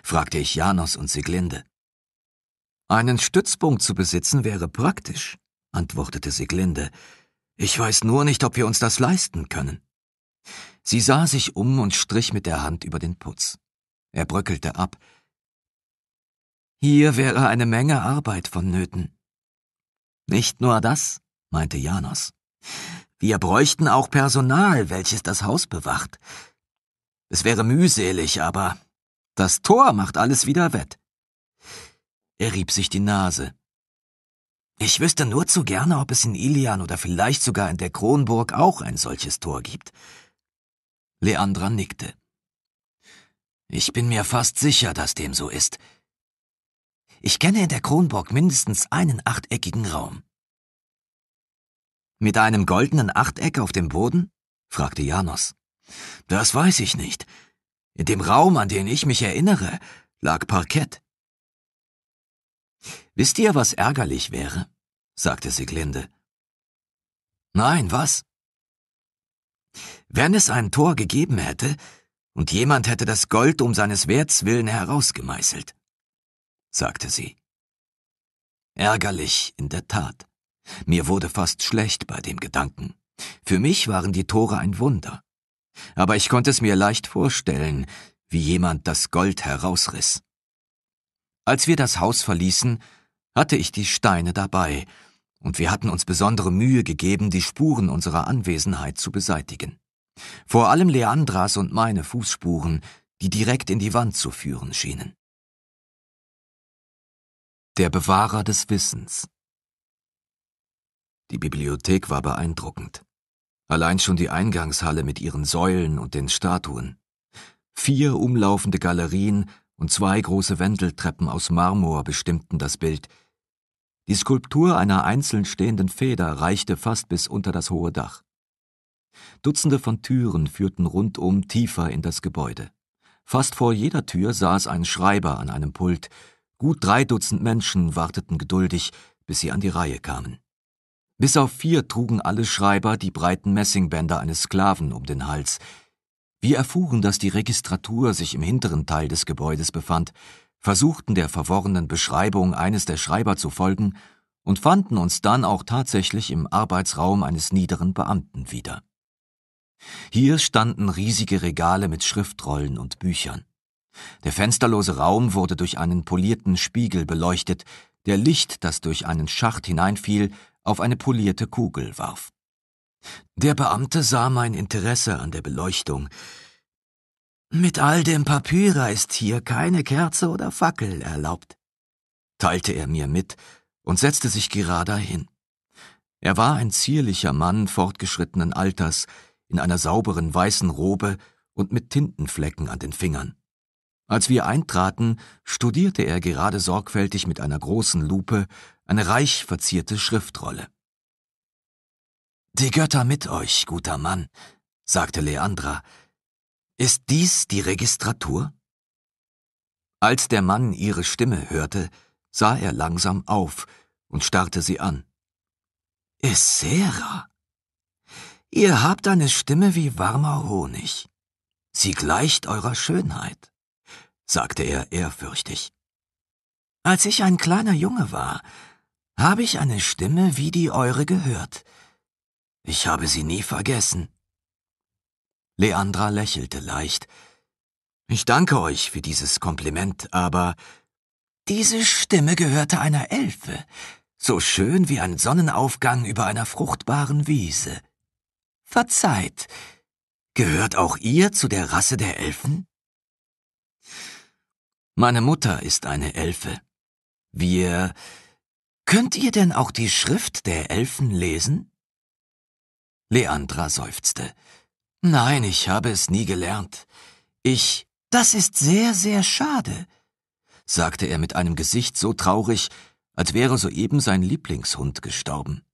fragte ich Janos und Siglinde. Einen Stützpunkt zu besitzen wäre praktisch, antwortete Siglinde. Ich weiß nur nicht, ob wir uns das leisten können. Sie sah sich um und strich mit der Hand über den Putz. Er bröckelte ab. Hier wäre eine Menge Arbeit vonnöten. Nicht nur das, meinte Janos. Wir bräuchten auch Personal, welches das Haus bewacht. Es wäre mühselig, aber das Tor macht alles wieder wett. Er rieb sich die Nase. Ich wüsste nur zu gerne, ob es in Ilian oder vielleicht sogar in der Kronburg auch ein solches Tor gibt. Leandra nickte. Ich bin mir fast sicher, dass dem so ist. Ich kenne in der Kronburg mindestens einen achteckigen Raum. Mit einem goldenen Achteck auf dem Boden? fragte Janos. Das weiß ich nicht. In dem Raum, an den ich mich erinnere, lag Parkett. Wisst ihr, was ärgerlich wäre? sagte Sieglinde. Nein, was? Wenn es ein Tor gegeben hätte, und jemand hätte das Gold um seines Werts willen herausgemeißelt, sagte sie. Ärgerlich in der Tat. Mir wurde fast schlecht bei dem Gedanken. Für mich waren die Tore ein Wunder. Aber ich konnte es mir leicht vorstellen, wie jemand das Gold herausriss. Als wir das Haus verließen, hatte ich die Steine dabei, und wir hatten uns besondere Mühe gegeben, die Spuren unserer Anwesenheit zu beseitigen. Vor allem Leandras und meine Fußspuren, die direkt in die Wand zu führen schienen. Der Bewahrer des Wissens Die Bibliothek war beeindruckend. Allein schon die Eingangshalle mit ihren Säulen und den Statuen. Vier umlaufende Galerien und zwei große Wendeltreppen aus Marmor bestimmten das Bild. Die Skulptur einer einzeln stehenden Feder reichte fast bis unter das hohe Dach. Dutzende von Türen führten rundum tiefer in das Gebäude. Fast vor jeder Tür saß ein Schreiber an einem Pult. Gut drei Dutzend Menschen warteten geduldig, bis sie an die Reihe kamen. Bis auf vier trugen alle Schreiber die breiten Messingbänder eines Sklaven um den Hals, wir erfuhren, dass die Registratur sich im hinteren Teil des Gebäudes befand, versuchten der verworrenen Beschreibung eines der Schreiber zu folgen und fanden uns dann auch tatsächlich im Arbeitsraum eines niederen Beamten wieder. Hier standen riesige Regale mit Schriftrollen und Büchern. Der fensterlose Raum wurde durch einen polierten Spiegel beleuchtet, der Licht, das durch einen Schacht hineinfiel, auf eine polierte Kugel warf. Der Beamte sah mein Interesse an der Beleuchtung. Mit all dem Papyra ist hier keine Kerze oder Fackel erlaubt, teilte er mir mit und setzte sich gerade hin. Er war ein zierlicher Mann fortgeschrittenen Alters, in einer sauberen weißen Robe und mit Tintenflecken an den Fingern. Als wir eintraten, studierte er gerade sorgfältig mit einer großen Lupe eine reich verzierte Schriftrolle. Die Götter mit euch, guter Mann, sagte Leandra. Ist dies die Registratur? Als der Mann ihre Stimme hörte, sah er langsam auf und starrte sie an. Isera! Ihr habt eine Stimme wie warmer Honig. Sie gleicht eurer Schönheit, sagte er ehrfürchtig. Als ich ein kleiner Junge war, habe ich eine Stimme wie die eure gehört – ich habe sie nie vergessen. Leandra lächelte leicht. Ich danke euch für dieses Kompliment, aber diese Stimme gehörte einer Elfe, so schön wie ein Sonnenaufgang über einer fruchtbaren Wiese. Verzeiht, gehört auch ihr zu der Rasse der Elfen? Meine Mutter ist eine Elfe. Wir. Könnt ihr denn auch die Schrift der Elfen lesen? Leandra seufzte. Nein, ich habe es nie gelernt. Ich. Das ist sehr, sehr schade, sagte er mit einem Gesicht so traurig, als wäre soeben sein Lieblingshund gestorben.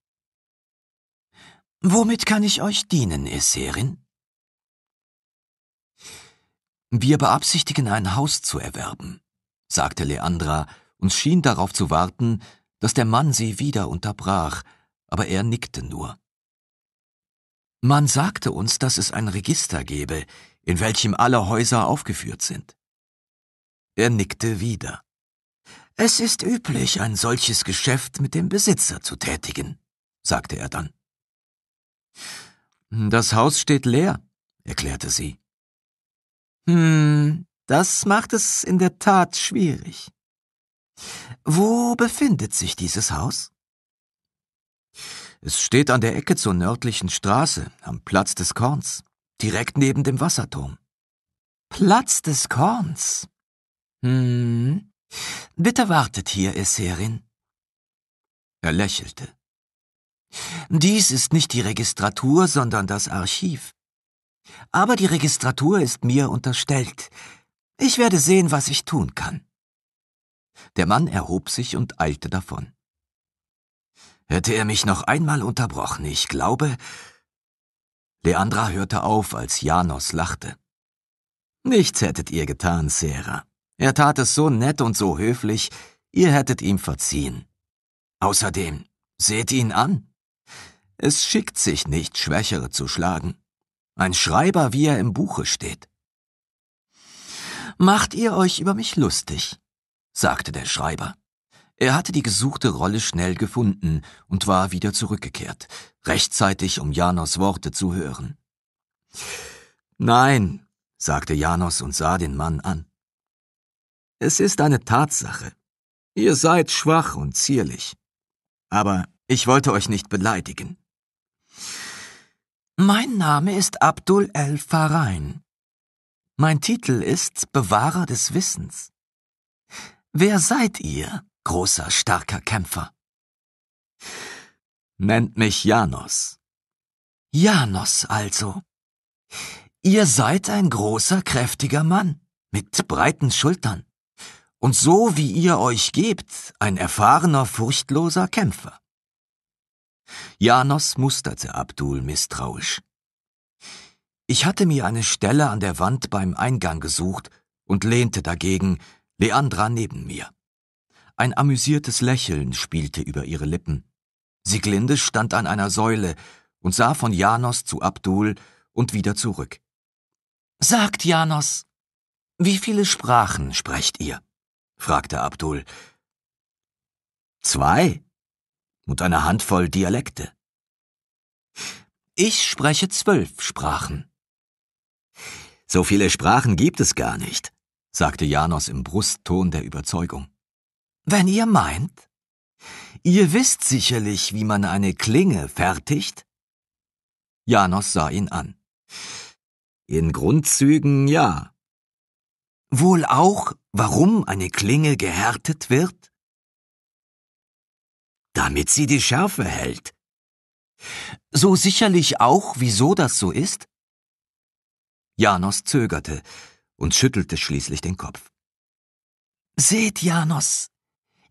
Womit kann ich euch dienen, Esserin? Wir beabsichtigen, ein Haus zu erwerben, sagte Leandra und schien darauf zu warten, dass der Mann sie wieder unterbrach, aber er nickte nur. Man sagte uns, dass es ein Register gebe, in welchem alle Häuser aufgeführt sind. Er nickte wieder. Es ist üblich, ein solches Geschäft mit dem Besitzer zu tätigen, sagte er dann. Das Haus steht leer, erklärte sie. Hm, das macht es in der Tat schwierig. Wo befindet sich dieses Haus? Es steht an der Ecke zur nördlichen Straße, am Platz des Korns, direkt neben dem Wasserturm. Platz des Korns? Hm. Bitte wartet hier, Esserin. Er lächelte. Dies ist nicht die Registratur, sondern das Archiv. Aber die Registratur ist mir unterstellt. Ich werde sehen, was ich tun kann. Der Mann erhob sich und eilte davon. Hätte er mich noch einmal unterbrochen, ich glaube. Leandra hörte auf, als Janos lachte. Nichts hättet ihr getan, Sarah. Er tat es so nett und so höflich, ihr hättet ihm verziehen. Außerdem, seht ihn an. Es schickt sich nicht, Schwächere zu schlagen. Ein Schreiber, wie er im Buche steht. Macht ihr euch über mich lustig, sagte der Schreiber. Er hatte die gesuchte Rolle schnell gefunden und war wieder zurückgekehrt, rechtzeitig, um Janos Worte zu hören. Nein, sagte Janos und sah den Mann an. Es ist eine Tatsache. Ihr seid schwach und zierlich. Aber ich wollte euch nicht beleidigen. Mein Name ist Abdul El Farain. Mein Titel ist Bewahrer des Wissens. Wer seid ihr? großer, starker Kämpfer. Nennt mich Janos. Janos also. Ihr seid ein großer, kräftiger Mann mit breiten Schultern und so wie ihr euch gebt, ein erfahrener, furchtloser Kämpfer. Janos musterte Abdul misstrauisch. Ich hatte mir eine Stelle an der Wand beim Eingang gesucht und lehnte dagegen, Leandra neben mir. Ein amüsiertes Lächeln spielte über ihre Lippen. Sieglinde stand an einer Säule und sah von Janos zu Abdul und wieder zurück. Sagt Janos, wie viele Sprachen sprecht ihr? fragte Abdul. Zwei und eine Handvoll Dialekte. Ich spreche zwölf Sprachen. So viele Sprachen gibt es gar nicht, sagte Janos im Brustton der Überzeugung. Wenn ihr meint. Ihr wisst sicherlich, wie man eine Klinge fertigt? Janos sah ihn an. In Grundzügen ja. Wohl auch, warum eine Klinge gehärtet wird? Damit sie die Schärfe hält. So sicherlich auch, wieso das so ist? Janos zögerte und schüttelte schließlich den Kopf. Seht, Janos,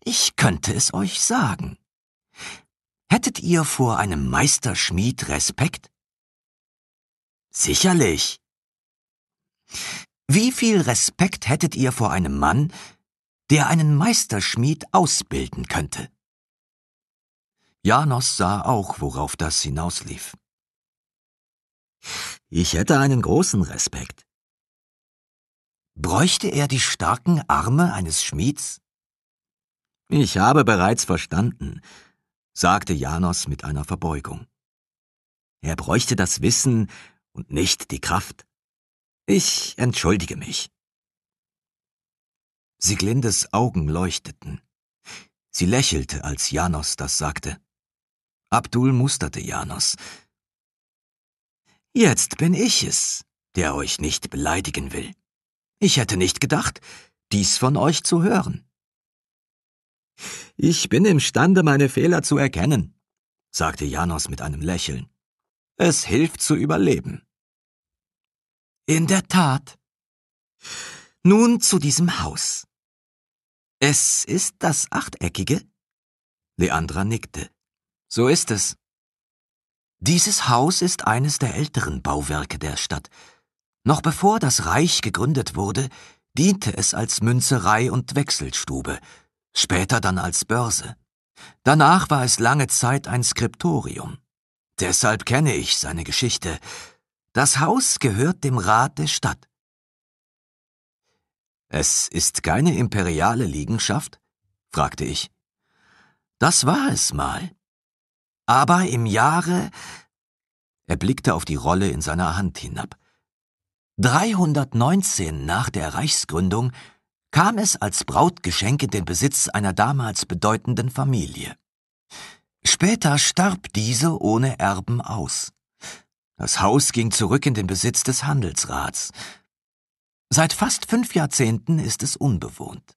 ich könnte es euch sagen. Hättet ihr vor einem Meisterschmied Respekt? Sicherlich. Wie viel Respekt hättet ihr vor einem Mann, der einen Meisterschmied ausbilden könnte? Janos sah auch, worauf das hinauslief. Ich hätte einen großen Respekt. Bräuchte er die starken Arme eines Schmieds? Ich habe bereits verstanden, sagte Janos mit einer Verbeugung. Er bräuchte das Wissen und nicht die Kraft. Ich entschuldige mich. Siglindes Augen leuchteten. Sie lächelte, als Janos das sagte. Abdul musterte Janos. Jetzt bin ich es, der euch nicht beleidigen will. Ich hätte nicht gedacht, dies von euch zu hören. Ich bin imstande, meine Fehler zu erkennen, sagte Janos mit einem Lächeln. Es hilft zu überleben. In der Tat. Nun zu diesem Haus. Es ist das achteckige? Leandra nickte. So ist es. Dieses Haus ist eines der älteren Bauwerke der Stadt. Noch bevor das Reich gegründet wurde, diente es als Münzerei und Wechselstube, später dann als Börse. Danach war es lange Zeit ein Skriptorium. Deshalb kenne ich seine Geschichte. Das Haus gehört dem Rat der Stadt. Es ist keine imperiale Liegenschaft? fragte ich. Das war es mal. Aber im Jahre. Er blickte auf die Rolle in seiner Hand hinab. 319 nach der Reichsgründung kam es als Brautgeschenk in den Besitz einer damals bedeutenden Familie. Später starb diese ohne Erben aus. Das Haus ging zurück in den Besitz des Handelsrats. Seit fast fünf Jahrzehnten ist es unbewohnt.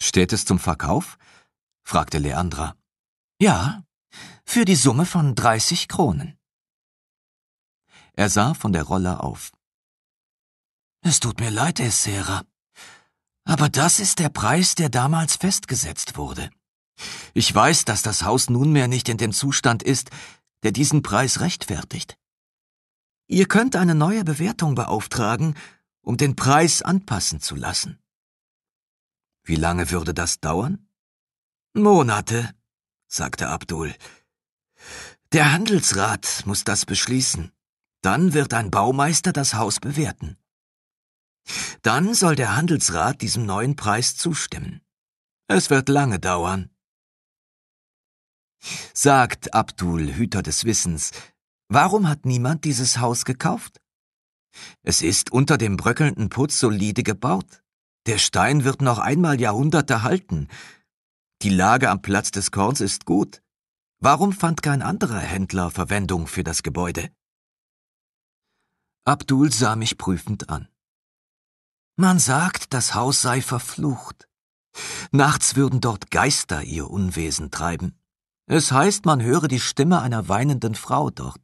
Steht es zum Verkauf? fragte Leandra. Ja, für die Summe von 30 Kronen. Er sah von der Rolle auf. Es tut mir leid, Essera, aber das ist der Preis, der damals festgesetzt wurde. Ich weiß, dass das Haus nunmehr nicht in dem Zustand ist, der diesen Preis rechtfertigt. Ihr könnt eine neue Bewertung beauftragen, um den Preis anpassen zu lassen. Wie lange würde das dauern? Monate, sagte Abdul. Der Handelsrat muss das beschließen. Dann wird ein Baumeister das Haus bewerten. Dann soll der Handelsrat diesem neuen Preis zustimmen. Es wird lange dauern. Sagt Abdul, Hüter des Wissens, warum hat niemand dieses Haus gekauft? Es ist unter dem bröckelnden Putz solide gebaut. Der Stein wird noch einmal Jahrhunderte halten. Die Lage am Platz des Korns ist gut. Warum fand kein anderer Händler Verwendung für das Gebäude? Abdul sah mich prüfend an. Man sagt, das Haus sei verflucht. Nachts würden dort Geister ihr Unwesen treiben. Es heißt, man höre die Stimme einer weinenden Frau dort.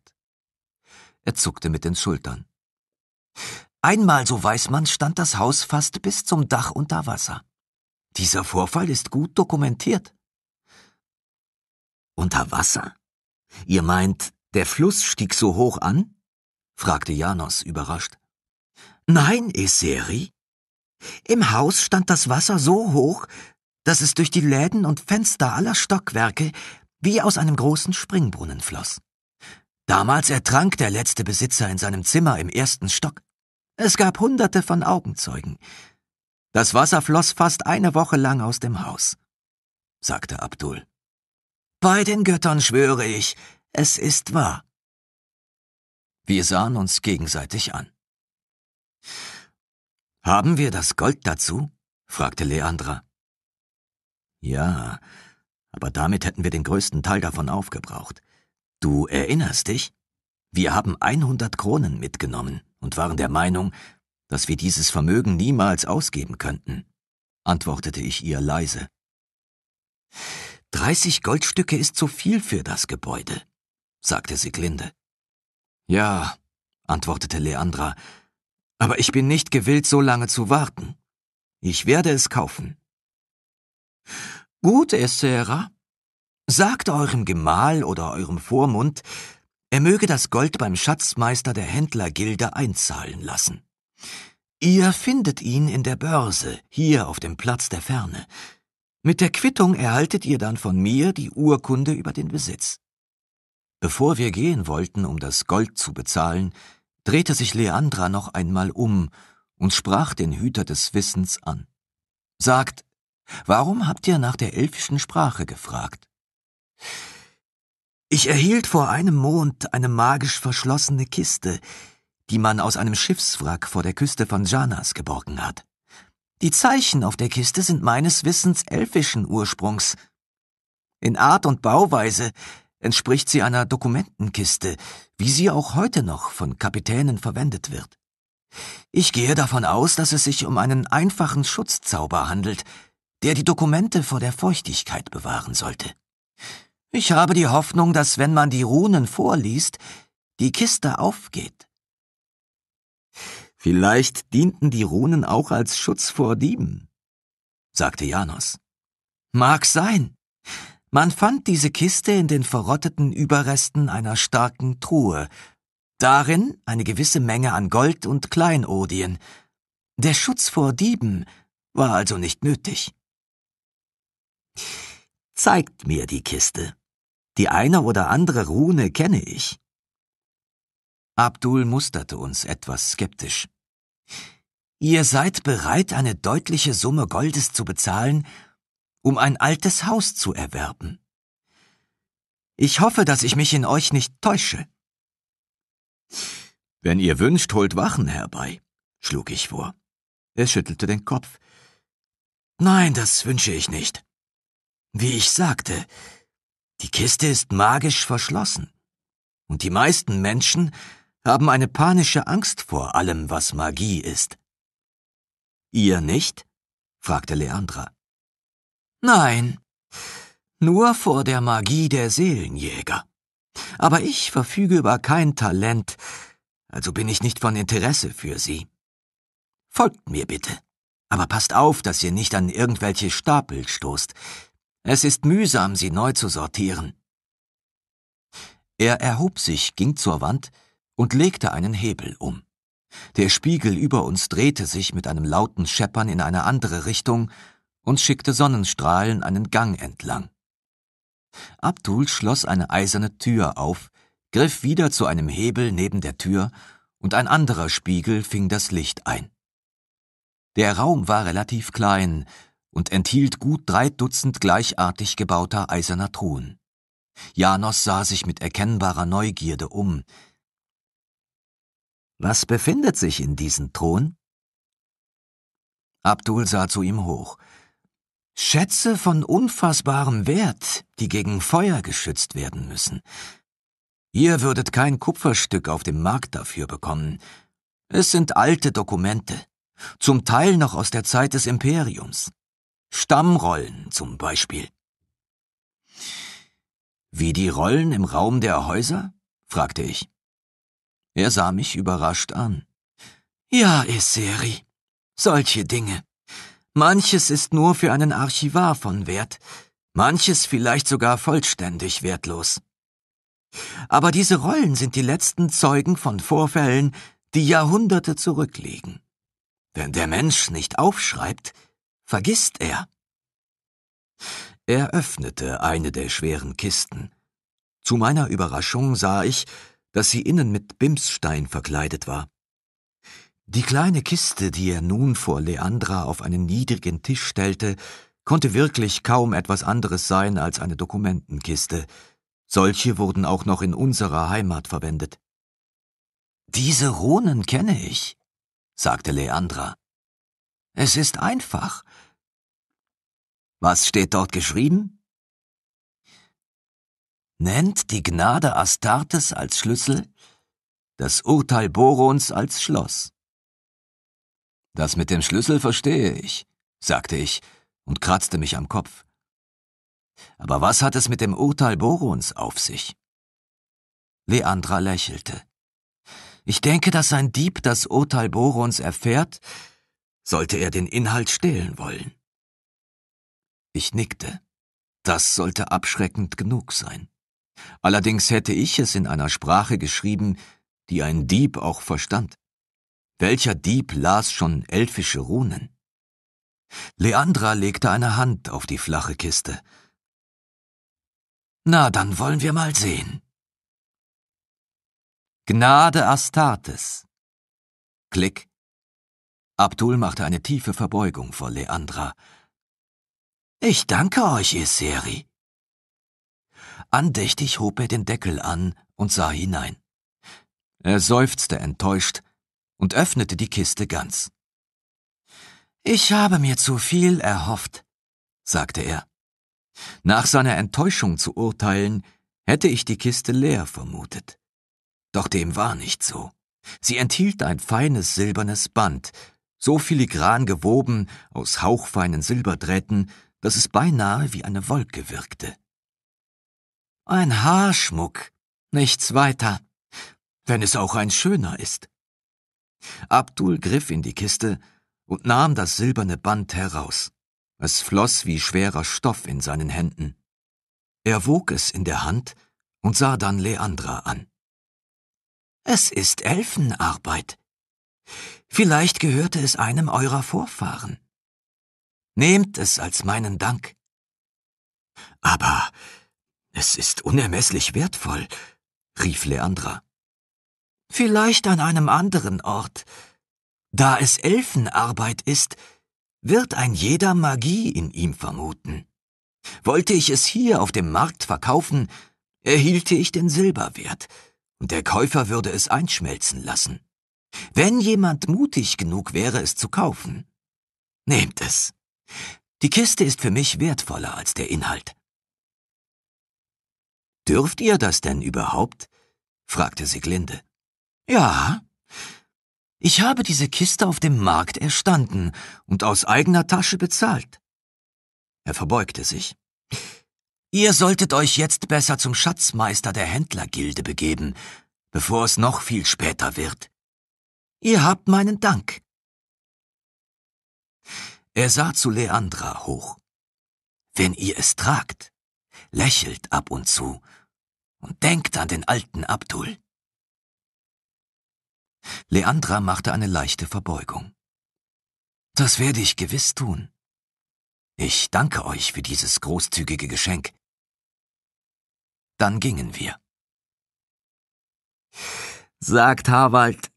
Er zuckte mit den Schultern. Einmal, so weiß man, stand das Haus fast bis zum Dach unter Wasser. Dieser Vorfall ist gut dokumentiert. Unter Wasser? Ihr meint, der Fluss stieg so hoch an? fragte Janos überrascht. Nein, Eseri, im Haus stand das Wasser so hoch, dass es durch die Läden und Fenster aller Stockwerke wie aus einem großen Springbrunnen floss. Damals ertrank der letzte Besitzer in seinem Zimmer im ersten Stock. Es gab hunderte von Augenzeugen. Das Wasser floss fast eine Woche lang aus dem Haus, sagte Abdul. Bei den Göttern schwöre ich, es ist wahr. Wir sahen uns gegenseitig an. Haben wir das Gold dazu? fragte Leandra. Ja, aber damit hätten wir den größten Teil davon aufgebraucht. Du erinnerst dich? Wir haben 100 Kronen mitgenommen und waren der Meinung, dass wir dieses Vermögen niemals ausgeben könnten, antwortete ich ihr leise. 30 Goldstücke ist zu viel für das Gebäude, sagte sie glinde. Ja, antwortete Leandra, aber ich bin nicht gewillt, so lange zu warten. Ich werde es kaufen. Gut, Essera. Sagt eurem Gemahl oder eurem Vormund, er möge das Gold beim Schatzmeister der Händlergilde einzahlen lassen. Ihr findet ihn in der Börse, hier auf dem Platz der Ferne. Mit der Quittung erhaltet ihr dann von mir die Urkunde über den Besitz. Bevor wir gehen wollten, um das Gold zu bezahlen, drehte sich Leandra noch einmal um und sprach den Hüter des Wissens an. Sagt, warum habt ihr nach der elfischen Sprache gefragt? Ich erhielt vor einem Mond eine magisch verschlossene Kiste, die man aus einem Schiffswrack vor der Küste von Janas geborgen hat. Die Zeichen auf der Kiste sind meines Wissens elfischen Ursprungs. In Art und Bauweise entspricht sie einer Dokumentenkiste, wie sie auch heute noch von Kapitänen verwendet wird. Ich gehe davon aus, dass es sich um einen einfachen Schutzzauber handelt, der die Dokumente vor der Feuchtigkeit bewahren sollte. Ich habe die Hoffnung, dass wenn man die Runen vorliest, die Kiste aufgeht. Vielleicht dienten die Runen auch als Schutz vor Dieben, sagte Janos. Mag sein, man fand diese Kiste in den verrotteten Überresten einer starken Truhe, darin eine gewisse Menge an Gold und Kleinodien. Der Schutz vor Dieben war also nicht nötig. Zeigt mir die Kiste. Die eine oder andere Rune kenne ich. Abdul musterte uns etwas skeptisch. Ihr seid bereit, eine deutliche Summe Goldes zu bezahlen, um ein altes Haus zu erwerben. Ich hoffe, dass ich mich in euch nicht täusche. Wenn ihr wünscht, holt Wachen herbei, schlug ich vor. Er schüttelte den Kopf. Nein, das wünsche ich nicht. Wie ich sagte, die Kiste ist magisch verschlossen. Und die meisten Menschen haben eine panische Angst vor allem, was Magie ist. Ihr nicht? fragte Leandra. Nein, nur vor der Magie der Seelenjäger. Aber ich verfüge über kein Talent, also bin ich nicht von Interesse für Sie. Folgt mir bitte, aber passt auf, dass ihr nicht an irgendwelche Stapel stoßt. Es ist mühsam, sie neu zu sortieren. Er erhob sich, ging zur Wand und legte einen Hebel um. Der Spiegel über uns drehte sich mit einem lauten Scheppern in eine andere Richtung und schickte Sonnenstrahlen einen Gang entlang. Abdul schloss eine eiserne Tür auf, griff wieder zu einem Hebel neben der Tür, und ein anderer Spiegel fing das Licht ein. Der Raum war relativ klein und enthielt gut drei Dutzend gleichartig gebauter eiserner Truhen. Janos sah sich mit erkennbarer Neugierde um. Was befindet sich in diesen Truhen? Abdul sah zu ihm hoch. Schätze von unfassbarem Wert, die gegen Feuer geschützt werden müssen. Ihr würdet kein Kupferstück auf dem Markt dafür bekommen. Es sind alte Dokumente, zum Teil noch aus der Zeit des Imperiums. Stammrollen zum Beispiel. Wie die Rollen im Raum der Häuser? fragte ich. Er sah mich überrascht an. Ja, Esseri, solche Dinge. Manches ist nur für einen Archivar von Wert, manches vielleicht sogar vollständig wertlos. Aber diese Rollen sind die letzten Zeugen von Vorfällen, die Jahrhunderte zurückliegen. Wenn der Mensch nicht aufschreibt, vergisst er. Er öffnete eine der schweren Kisten. Zu meiner Überraschung sah ich, dass sie innen mit Bimsstein verkleidet war. Die kleine Kiste, die er nun vor Leandra auf einen niedrigen Tisch stellte, konnte wirklich kaum etwas anderes sein als eine Dokumentenkiste. Solche wurden auch noch in unserer Heimat verwendet. Diese Runen kenne ich, sagte Leandra. Es ist einfach. Was steht dort geschrieben? Nennt die Gnade Astartes als Schlüssel, das Urteil Borons als Schloss. Das mit dem Schlüssel verstehe ich, sagte ich und kratzte mich am Kopf. Aber was hat es mit dem Urteil Borons auf sich? Leandra lächelte. Ich denke, dass ein Dieb das Urteil Borons erfährt, sollte er den Inhalt stehlen wollen. Ich nickte. Das sollte abschreckend genug sein. Allerdings hätte ich es in einer Sprache geschrieben, die ein Dieb auch verstand. Welcher Dieb las schon elfische Runen? Leandra legte eine Hand auf die flache Kiste. Na, dann wollen wir mal sehen. Gnade Astartes. Klick. Abdul machte eine tiefe Verbeugung vor Leandra. Ich danke euch, Iseri. Andächtig hob er den Deckel an und sah hinein. Er seufzte enttäuscht, und öffnete die Kiste ganz. Ich habe mir zu viel erhofft, sagte er. Nach seiner Enttäuschung zu urteilen, hätte ich die Kiste leer vermutet. Doch dem war nicht so. Sie enthielt ein feines silbernes Band, so filigran gewoben aus hauchfeinen Silberdrähten, dass es beinahe wie eine Wolke wirkte. Ein Haarschmuck, nichts weiter, wenn es auch ein schöner ist. Abdul griff in die Kiste und nahm das silberne Band heraus. Es floss wie schwerer Stoff in seinen Händen. Er wog es in der Hand und sah dann Leandra an. Es ist Elfenarbeit. Vielleicht gehörte es einem eurer Vorfahren. Nehmt es als meinen Dank. Aber es ist unermesslich wertvoll, rief Leandra. Vielleicht an einem anderen Ort. Da es Elfenarbeit ist, wird ein jeder Magie in ihm vermuten. Wollte ich es hier auf dem Markt verkaufen, erhielte ich den Silberwert, und der Käufer würde es einschmelzen lassen. Wenn jemand mutig genug wäre, es zu kaufen. Nehmt es. Die Kiste ist für mich wertvoller als der Inhalt. Dürft ihr das denn überhaupt? fragte Siglinde. Ja. Ich habe diese Kiste auf dem Markt erstanden und aus eigener Tasche bezahlt. Er verbeugte sich. Ihr solltet euch jetzt besser zum Schatzmeister der Händlergilde begeben, bevor es noch viel später wird. Ihr habt meinen Dank. Er sah zu Leandra hoch. Wenn ihr es tragt, lächelt ab und zu und denkt an den alten Abdul. Leandra machte eine leichte Verbeugung. Das werde ich gewiss tun. Ich danke euch für dieses großzügige Geschenk. Dann gingen wir. Sagt Harwald,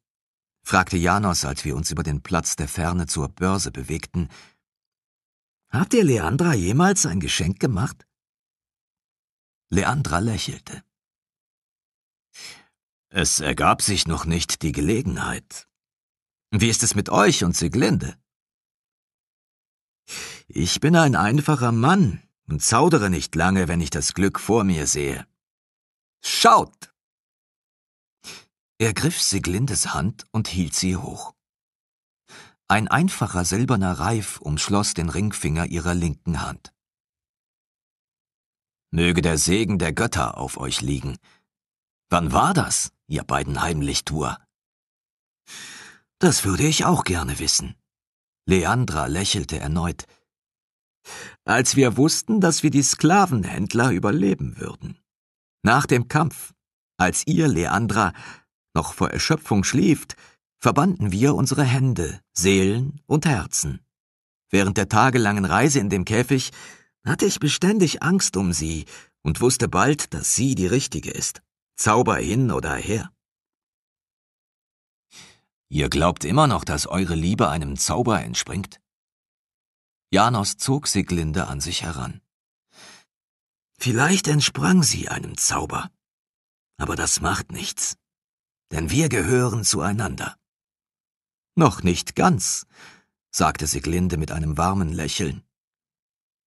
fragte Janos, als wir uns über den Platz der Ferne zur Börse bewegten, habt ihr Leandra jemals ein Geschenk gemacht? Leandra lächelte. Es ergab sich noch nicht die Gelegenheit. Wie ist es mit euch und Siglinde? Ich bin ein einfacher Mann und zaudere nicht lange, wenn ich das Glück vor mir sehe. Schaut! Er griff Siglindes Hand und hielt sie hoch. Ein einfacher silberner Reif umschloss den Ringfinger ihrer linken Hand. Möge der Segen der Götter auf euch liegen, Wann war das, ihr beiden Heimlichtuer? Das würde ich auch gerne wissen. Leandra lächelte erneut. Als wir wussten, dass wir die Sklavenhändler überleben würden. Nach dem Kampf, als ihr, Leandra, noch vor Erschöpfung schläft, verbanden wir unsere Hände, Seelen und Herzen. Während der tagelangen Reise in dem Käfig hatte ich beständig Angst um sie und wusste bald, dass sie die richtige ist. Zauber hin oder her. Ihr glaubt immer noch, dass eure Liebe einem Zauber entspringt? Janos zog Siglinde an sich heran. Vielleicht entsprang sie einem Zauber, aber das macht nichts, denn wir gehören zueinander. Noch nicht ganz, sagte Siglinde mit einem warmen Lächeln.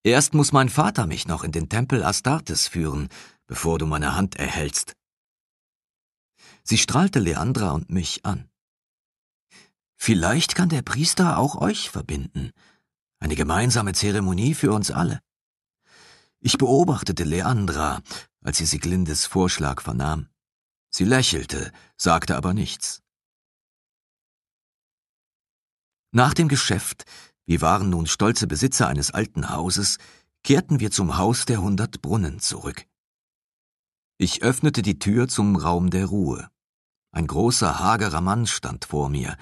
Erst muss mein Vater mich noch in den Tempel Astartes führen, bevor du meine Hand erhältst. Sie strahlte Leandra und mich an. Vielleicht kann der Priester auch euch verbinden. Eine gemeinsame Zeremonie für uns alle. Ich beobachtete Leandra, als sie Siglindes Vorschlag vernahm. Sie lächelte, sagte aber nichts. Nach dem Geschäft, wir waren nun stolze Besitzer eines alten Hauses, kehrten wir zum Haus der hundert Brunnen zurück. Ich öffnete die Tür zum Raum der Ruhe. Ein großer, hagerer Mann stand vor mir,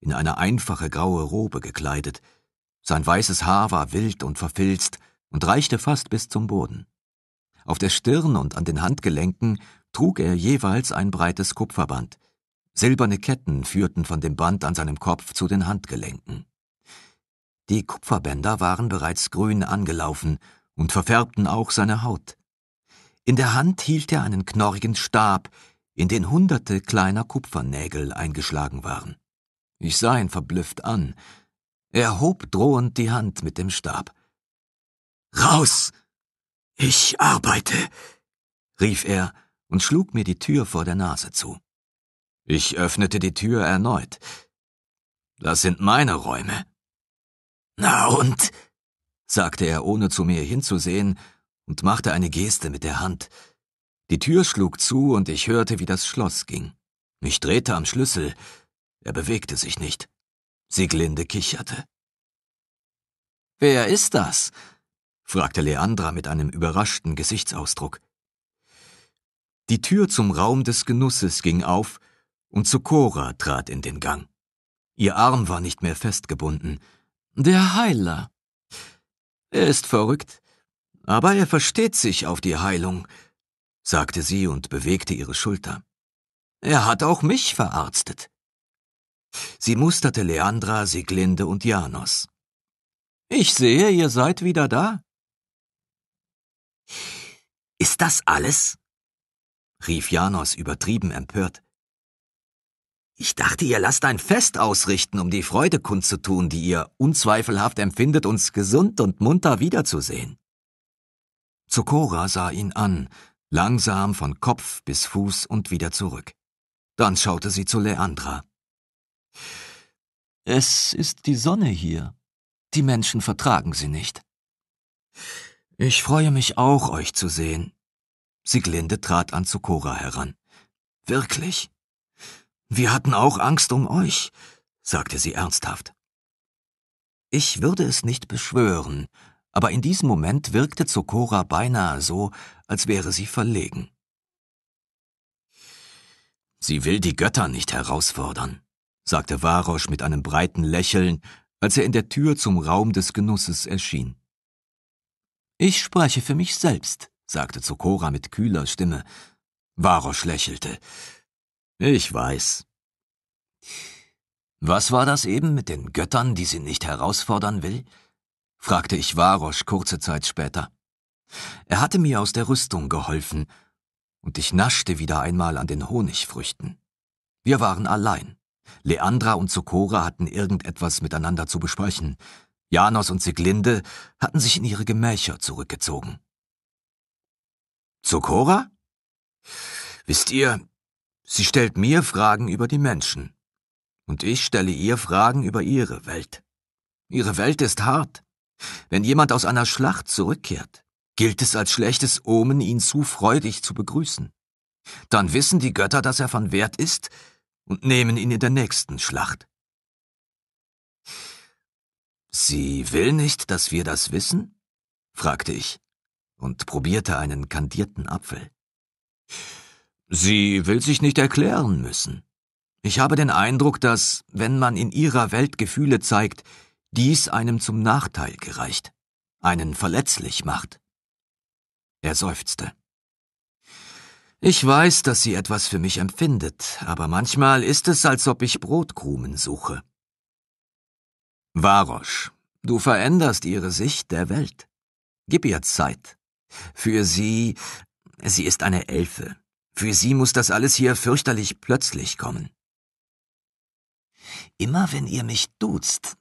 in eine einfache graue Robe gekleidet. Sein weißes Haar war wild und verfilzt und reichte fast bis zum Boden. Auf der Stirn und an den Handgelenken trug er jeweils ein breites Kupferband. Silberne Ketten führten von dem Band an seinem Kopf zu den Handgelenken. Die Kupferbänder waren bereits grün angelaufen und verfärbten auch seine Haut. In der Hand hielt er einen knorrigen Stab, in den hunderte kleiner Kupfernägel eingeschlagen waren. Ich sah ihn verblüfft an. Er hob drohend die Hand mit dem Stab. Raus! Ich arbeite! rief er und schlug mir die Tür vor der Nase zu. Ich öffnete die Tür erneut. Das sind meine Räume. Na und? sagte er, ohne zu mir hinzusehen, und machte eine Geste mit der Hand. Die Tür schlug zu und ich hörte, wie das Schloss ging. Ich drehte am Schlüssel. Er bewegte sich nicht. Sieglinde kicherte. Wer ist das? fragte Leandra mit einem überraschten Gesichtsausdruck. Die Tür zum Raum des Genusses ging auf, und Sokora trat in den Gang. Ihr Arm war nicht mehr festgebunden. Der Heiler. Er ist verrückt, aber er versteht sich auf die Heilung sagte sie und bewegte ihre Schulter. Er hat auch mich verarztet. Sie musterte Leandra, Siglinde und Janos. Ich sehe, ihr seid wieder da. Ist das alles? rief Janos übertrieben empört. Ich dachte, ihr lasst ein Fest ausrichten, um die Freude kundzutun, die ihr unzweifelhaft empfindet, uns gesund und munter wiederzusehen. Zokora sah ihn an, langsam von Kopf bis Fuß und wieder zurück. Dann schaute sie zu Leandra. Es ist die Sonne hier. Die Menschen vertragen sie nicht. Ich freue mich auch, euch zu sehen. Sieglinde trat an Zukora heran. Wirklich? Wir hatten auch Angst um euch, sagte sie ernsthaft. Ich würde es nicht beschwören, aber in diesem Moment wirkte Zukora beinahe so, als wäre sie verlegen. Sie will die Götter nicht herausfordern, sagte Varosch mit einem breiten Lächeln, als er in der Tür zum Raum des Genusses erschien. Ich spreche für mich selbst, sagte Zokora mit kühler Stimme. Varosch lächelte. Ich weiß. Was war das eben mit den Göttern, die sie nicht herausfordern will? fragte ich Varosch kurze Zeit später. Er hatte mir aus der Rüstung geholfen, und ich naschte wieder einmal an den Honigfrüchten. Wir waren allein. Leandra und Sokora hatten irgendetwas miteinander zu besprechen. Janos und Siglinde hatten sich in ihre Gemächer zurückgezogen. Sokora? Wisst ihr, sie stellt mir Fragen über die Menschen. Und ich stelle ihr Fragen über ihre Welt. Ihre Welt ist hart. Wenn jemand aus einer Schlacht zurückkehrt, gilt es als schlechtes Omen, ihn zu freudig zu begrüßen. Dann wissen die Götter, dass er von Wert ist, und nehmen ihn in der nächsten Schlacht. Sie will nicht, dass wir das wissen? fragte ich und probierte einen kandierten Apfel. Sie will sich nicht erklären müssen. Ich habe den Eindruck, dass, wenn man in ihrer Welt Gefühle zeigt, dies einem zum Nachteil gereicht, einen verletzlich macht. Er seufzte. Ich weiß, dass sie etwas für mich empfindet, aber manchmal ist es, als ob ich Brotkrumen suche. Varosch, du veränderst ihre Sicht der Welt. Gib ihr Zeit. Für sie, sie ist eine Elfe. Für sie muss das alles hier fürchterlich plötzlich kommen. Immer wenn ihr mich duzt,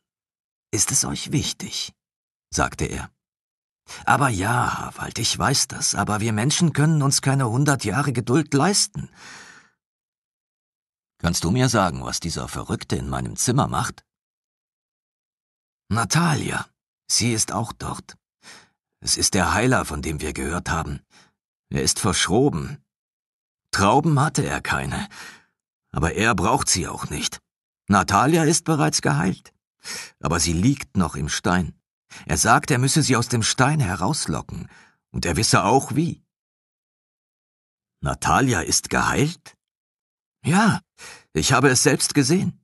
ist es euch wichtig, sagte er. Aber ja, Harald, ich weiß das, aber wir Menschen können uns keine hundert Jahre Geduld leisten. Kannst du mir sagen, was dieser Verrückte in meinem Zimmer macht? Natalia. Sie ist auch dort. Es ist der Heiler, von dem wir gehört haben. Er ist verschroben. Trauben hatte er keine. Aber er braucht sie auch nicht. Natalia ist bereits geheilt. Aber sie liegt noch im Stein. Er sagt, er müsse sie aus dem Stein herauslocken, und er wisse auch wie. Natalia ist geheilt? Ja, ich habe es selbst gesehen.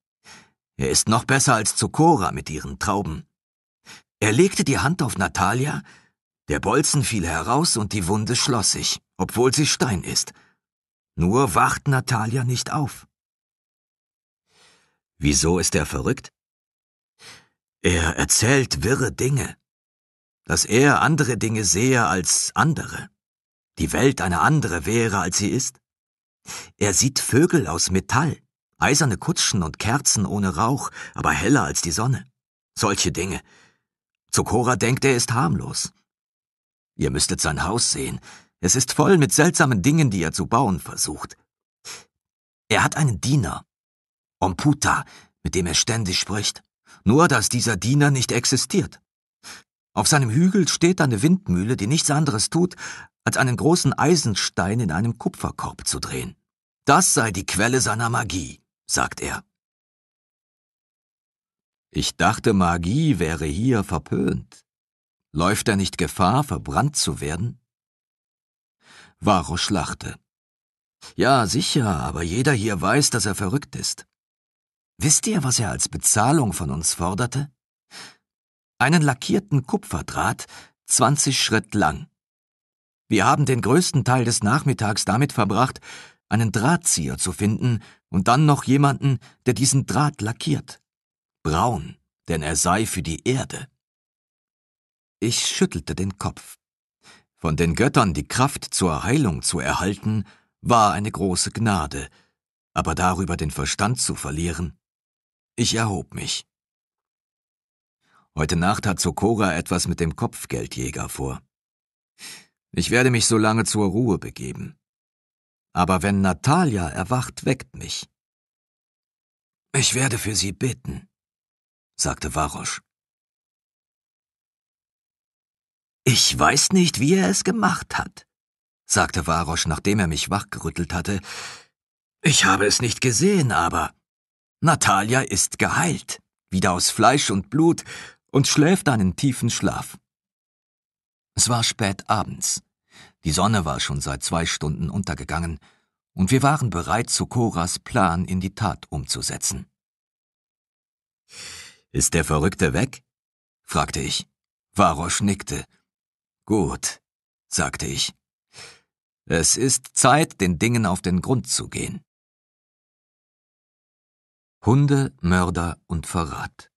Er ist noch besser als Zukora mit ihren Trauben. Er legte die Hand auf Natalia, der Bolzen fiel heraus und die Wunde schloss sich, obwohl sie Stein ist. Nur wacht Natalia nicht auf. Wieso ist er verrückt? Er erzählt wirre Dinge, dass er andere Dinge sehe als andere, die Welt eine andere wäre, als sie ist. Er sieht Vögel aus Metall, eiserne Kutschen und Kerzen ohne Rauch, aber heller als die Sonne. Solche Dinge. Zu Cora denkt, er ist harmlos. Ihr müsstet sein Haus sehen. Es ist voll mit seltsamen Dingen, die er zu bauen versucht. Er hat einen Diener, Omputa, mit dem er ständig spricht nur dass dieser Diener nicht existiert. Auf seinem Hügel steht eine Windmühle, die nichts anderes tut, als einen großen Eisenstein in einem Kupferkorb zu drehen. Das sei die Quelle seiner Magie, sagt er. Ich dachte, Magie wäre hier verpönt. Läuft er nicht Gefahr, verbrannt zu werden? Varro lachte. Ja, sicher, aber jeder hier weiß, dass er verrückt ist. Wisst ihr, was er als Bezahlung von uns forderte? Einen lackierten Kupferdraht, 20 Schritt lang. Wir haben den größten Teil des Nachmittags damit verbracht, einen Drahtzieher zu finden und dann noch jemanden, der diesen Draht lackiert. Braun, denn er sei für die Erde. Ich schüttelte den Kopf. Von den Göttern die Kraft zur Heilung zu erhalten, war eine große Gnade, aber darüber den Verstand zu verlieren, ich erhob mich. Heute Nacht hat Sokora etwas mit dem Kopfgeldjäger vor. Ich werde mich so lange zur Ruhe begeben. Aber wenn Natalia erwacht, weckt mich. Ich werde für sie beten, sagte Varosch. Ich weiß nicht, wie er es gemacht hat, sagte Varosch, nachdem er mich wachgerüttelt hatte. Ich habe es nicht gesehen, aber Natalia ist geheilt, wieder aus Fleisch und Blut und schläft einen tiefen Schlaf. Es war spät abends. Die Sonne war schon seit zwei Stunden untergegangen und wir waren bereit, Sokoras Plan in die Tat umzusetzen. Ist der Verrückte weg? fragte ich. Varosch nickte. Gut, sagte ich. Es ist Zeit, den Dingen auf den Grund zu gehen. Hunde, Mörder und Verrat.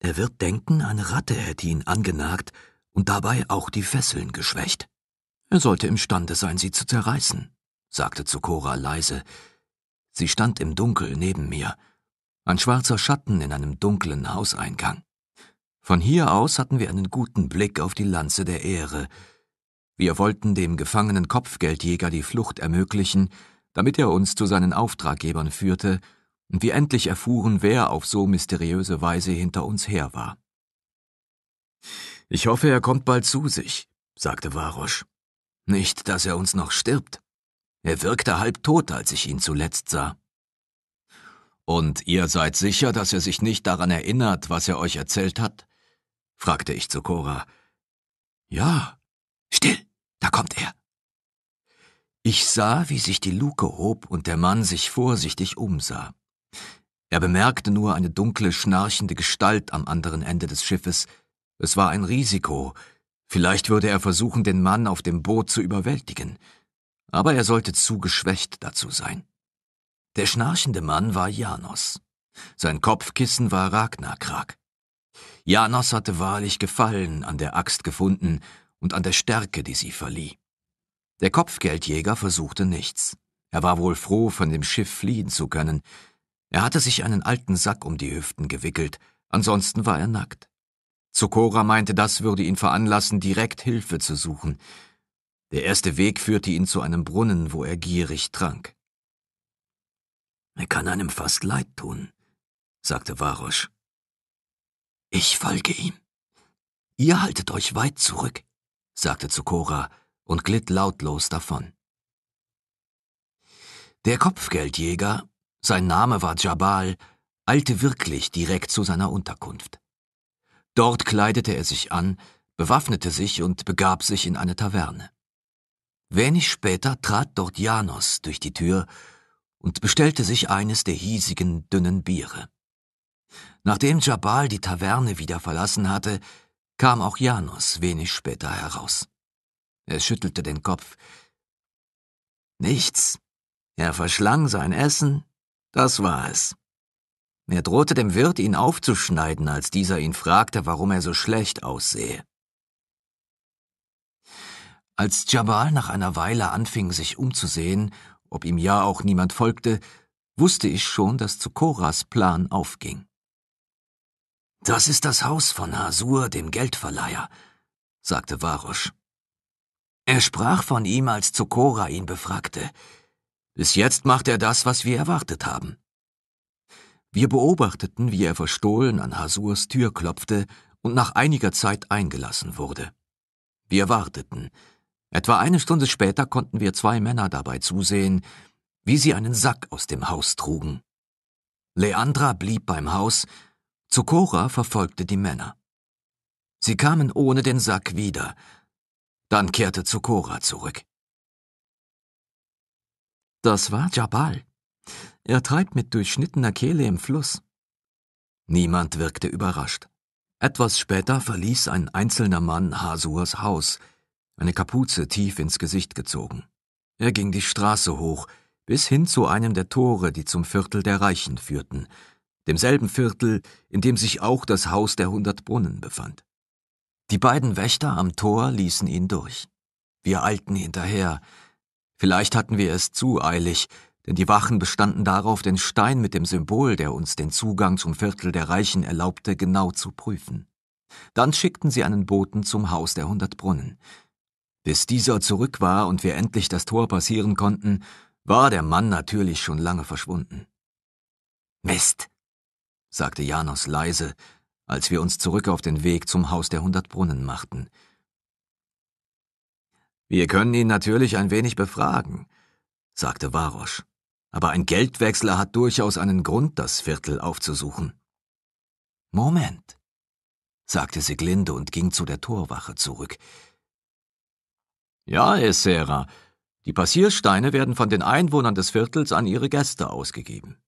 Er wird denken, eine Ratte hätte ihn angenagt und dabei auch die Fesseln geschwächt. Er sollte imstande sein, sie zu zerreißen, sagte Zukora leise. Sie stand im Dunkel neben mir, ein schwarzer Schatten in einem dunklen Hauseingang. Von hier aus hatten wir einen guten Blick auf die Lanze der Ehre. Wir wollten dem gefangenen Kopfgeldjäger die Flucht ermöglichen damit er uns zu seinen Auftraggebern führte und wir endlich erfuhren, wer auf so mysteriöse Weise hinter uns her war. Ich hoffe, er kommt bald zu sich, sagte Varosch. Nicht, dass er uns noch stirbt. Er wirkte halb tot, als ich ihn zuletzt sah. Und ihr seid sicher, dass er sich nicht daran erinnert, was er euch erzählt hat? fragte ich zu Cora. Ja. Still, da kommt er, ich sah, wie sich die Luke hob und der Mann sich vorsichtig umsah. Er bemerkte nur eine dunkle, schnarchende Gestalt am anderen Ende des Schiffes. Es war ein Risiko. Vielleicht würde er versuchen, den Mann auf dem Boot zu überwältigen. Aber er sollte zu geschwächt dazu sein. Der schnarchende Mann war Janos. Sein Kopfkissen war Ragnarkrag. Janos hatte wahrlich Gefallen an der Axt gefunden und an der Stärke, die sie verlieh. Der Kopfgeldjäger versuchte nichts. Er war wohl froh, von dem Schiff fliehen zu können. Er hatte sich einen alten Sack um die Hüften gewickelt, ansonsten war er nackt. Zokora meinte, das würde ihn veranlassen, direkt Hilfe zu suchen. Der erste Weg führte ihn zu einem Brunnen, wo er gierig trank. Er kann einem fast leid tun, sagte Varosch. Ich folge ihm. Ihr haltet euch weit zurück, sagte Zokora und glitt lautlos davon. Der Kopfgeldjäger, sein Name war Jabal, eilte wirklich direkt zu seiner Unterkunft. Dort kleidete er sich an, bewaffnete sich und begab sich in eine Taverne. Wenig später trat dort Janos durch die Tür und bestellte sich eines der hiesigen dünnen Biere. Nachdem Jabal die Taverne wieder verlassen hatte, kam auch Janos wenig später heraus. Er schüttelte den Kopf. Nichts. Er verschlang sein Essen. Das war es. Er drohte dem Wirt, ihn aufzuschneiden, als dieser ihn fragte, warum er so schlecht aussehe. Als Jabal nach einer Weile anfing, sich umzusehen, ob ihm ja auch niemand folgte, wusste ich schon, dass Zukoras Plan aufging. Das ist das Haus von Hasur, dem Geldverleiher, sagte Varosch. Er sprach von ihm, als Zukora ihn befragte. Bis jetzt macht er das, was wir erwartet haben. Wir beobachteten, wie er verstohlen an Hasurs Tür klopfte und nach einiger Zeit eingelassen wurde. Wir warteten. Etwa eine Stunde später konnten wir zwei Männer dabei zusehen, wie sie einen Sack aus dem Haus trugen. Leandra blieb beim Haus, Zukora verfolgte die Männer. Sie kamen ohne den Sack wieder, dann kehrte Zukora zurück. Das war Jabal. Er treibt mit durchschnittener Kehle im Fluss. Niemand wirkte überrascht. Etwas später verließ ein einzelner Mann Hasurs Haus, eine Kapuze tief ins Gesicht gezogen. Er ging die Straße hoch, bis hin zu einem der Tore, die zum Viertel der Reichen führten, demselben Viertel, in dem sich auch das Haus der hundert Brunnen befand. Die beiden Wächter am Tor ließen ihn durch. Wir eilten hinterher. Vielleicht hatten wir es zu eilig, denn die Wachen bestanden darauf, den Stein mit dem Symbol, der uns den Zugang zum Viertel der Reichen erlaubte, genau zu prüfen. Dann schickten sie einen Boten zum Haus der hundert Brunnen. Bis dieser zurück war und wir endlich das Tor passieren konnten, war der Mann natürlich schon lange verschwunden. Mist, sagte Janos leise, als wir uns zurück auf den Weg zum Haus der hundert Brunnen machten. Wir können ihn natürlich ein wenig befragen, sagte Warosch, aber ein Geldwechsler hat durchaus einen Grund, das Viertel aufzusuchen. Moment, sagte Siglinde und ging zu der Torwache zurück. Ja, Essera, die Passiersteine werden von den Einwohnern des Viertels an ihre Gäste ausgegeben.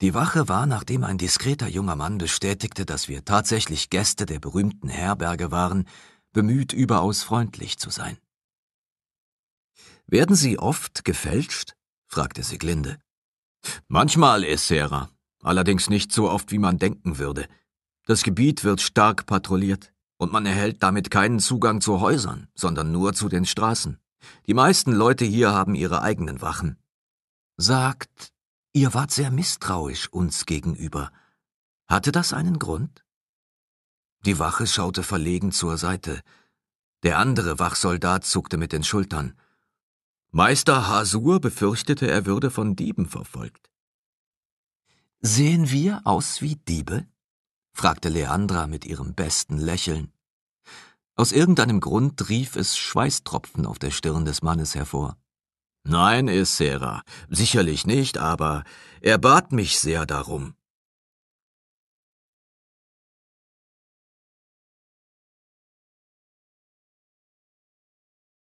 Die Wache war, nachdem ein diskreter junger Mann bestätigte, dass wir tatsächlich Gäste der berühmten Herberge waren, bemüht, überaus freundlich zu sein. Werden Sie oft gefälscht? fragte Sieglinde. Manchmal, Essera, allerdings nicht so oft, wie man denken würde. Das Gebiet wird stark patrouilliert, und man erhält damit keinen Zugang zu Häusern, sondern nur zu den Straßen. Die meisten Leute hier haben ihre eigenen Wachen. Sagt Ihr wart sehr misstrauisch uns gegenüber. Hatte das einen Grund? Die Wache schaute verlegen zur Seite. Der andere Wachsoldat zuckte mit den Schultern. Meister Hasur befürchtete, er würde von Dieben verfolgt. Sehen wir aus wie Diebe? fragte Leandra mit ihrem besten Lächeln. Aus irgendeinem Grund rief es Schweißtropfen auf der Stirn des Mannes hervor. Nein, Essera, sicherlich nicht, aber er bat mich sehr darum.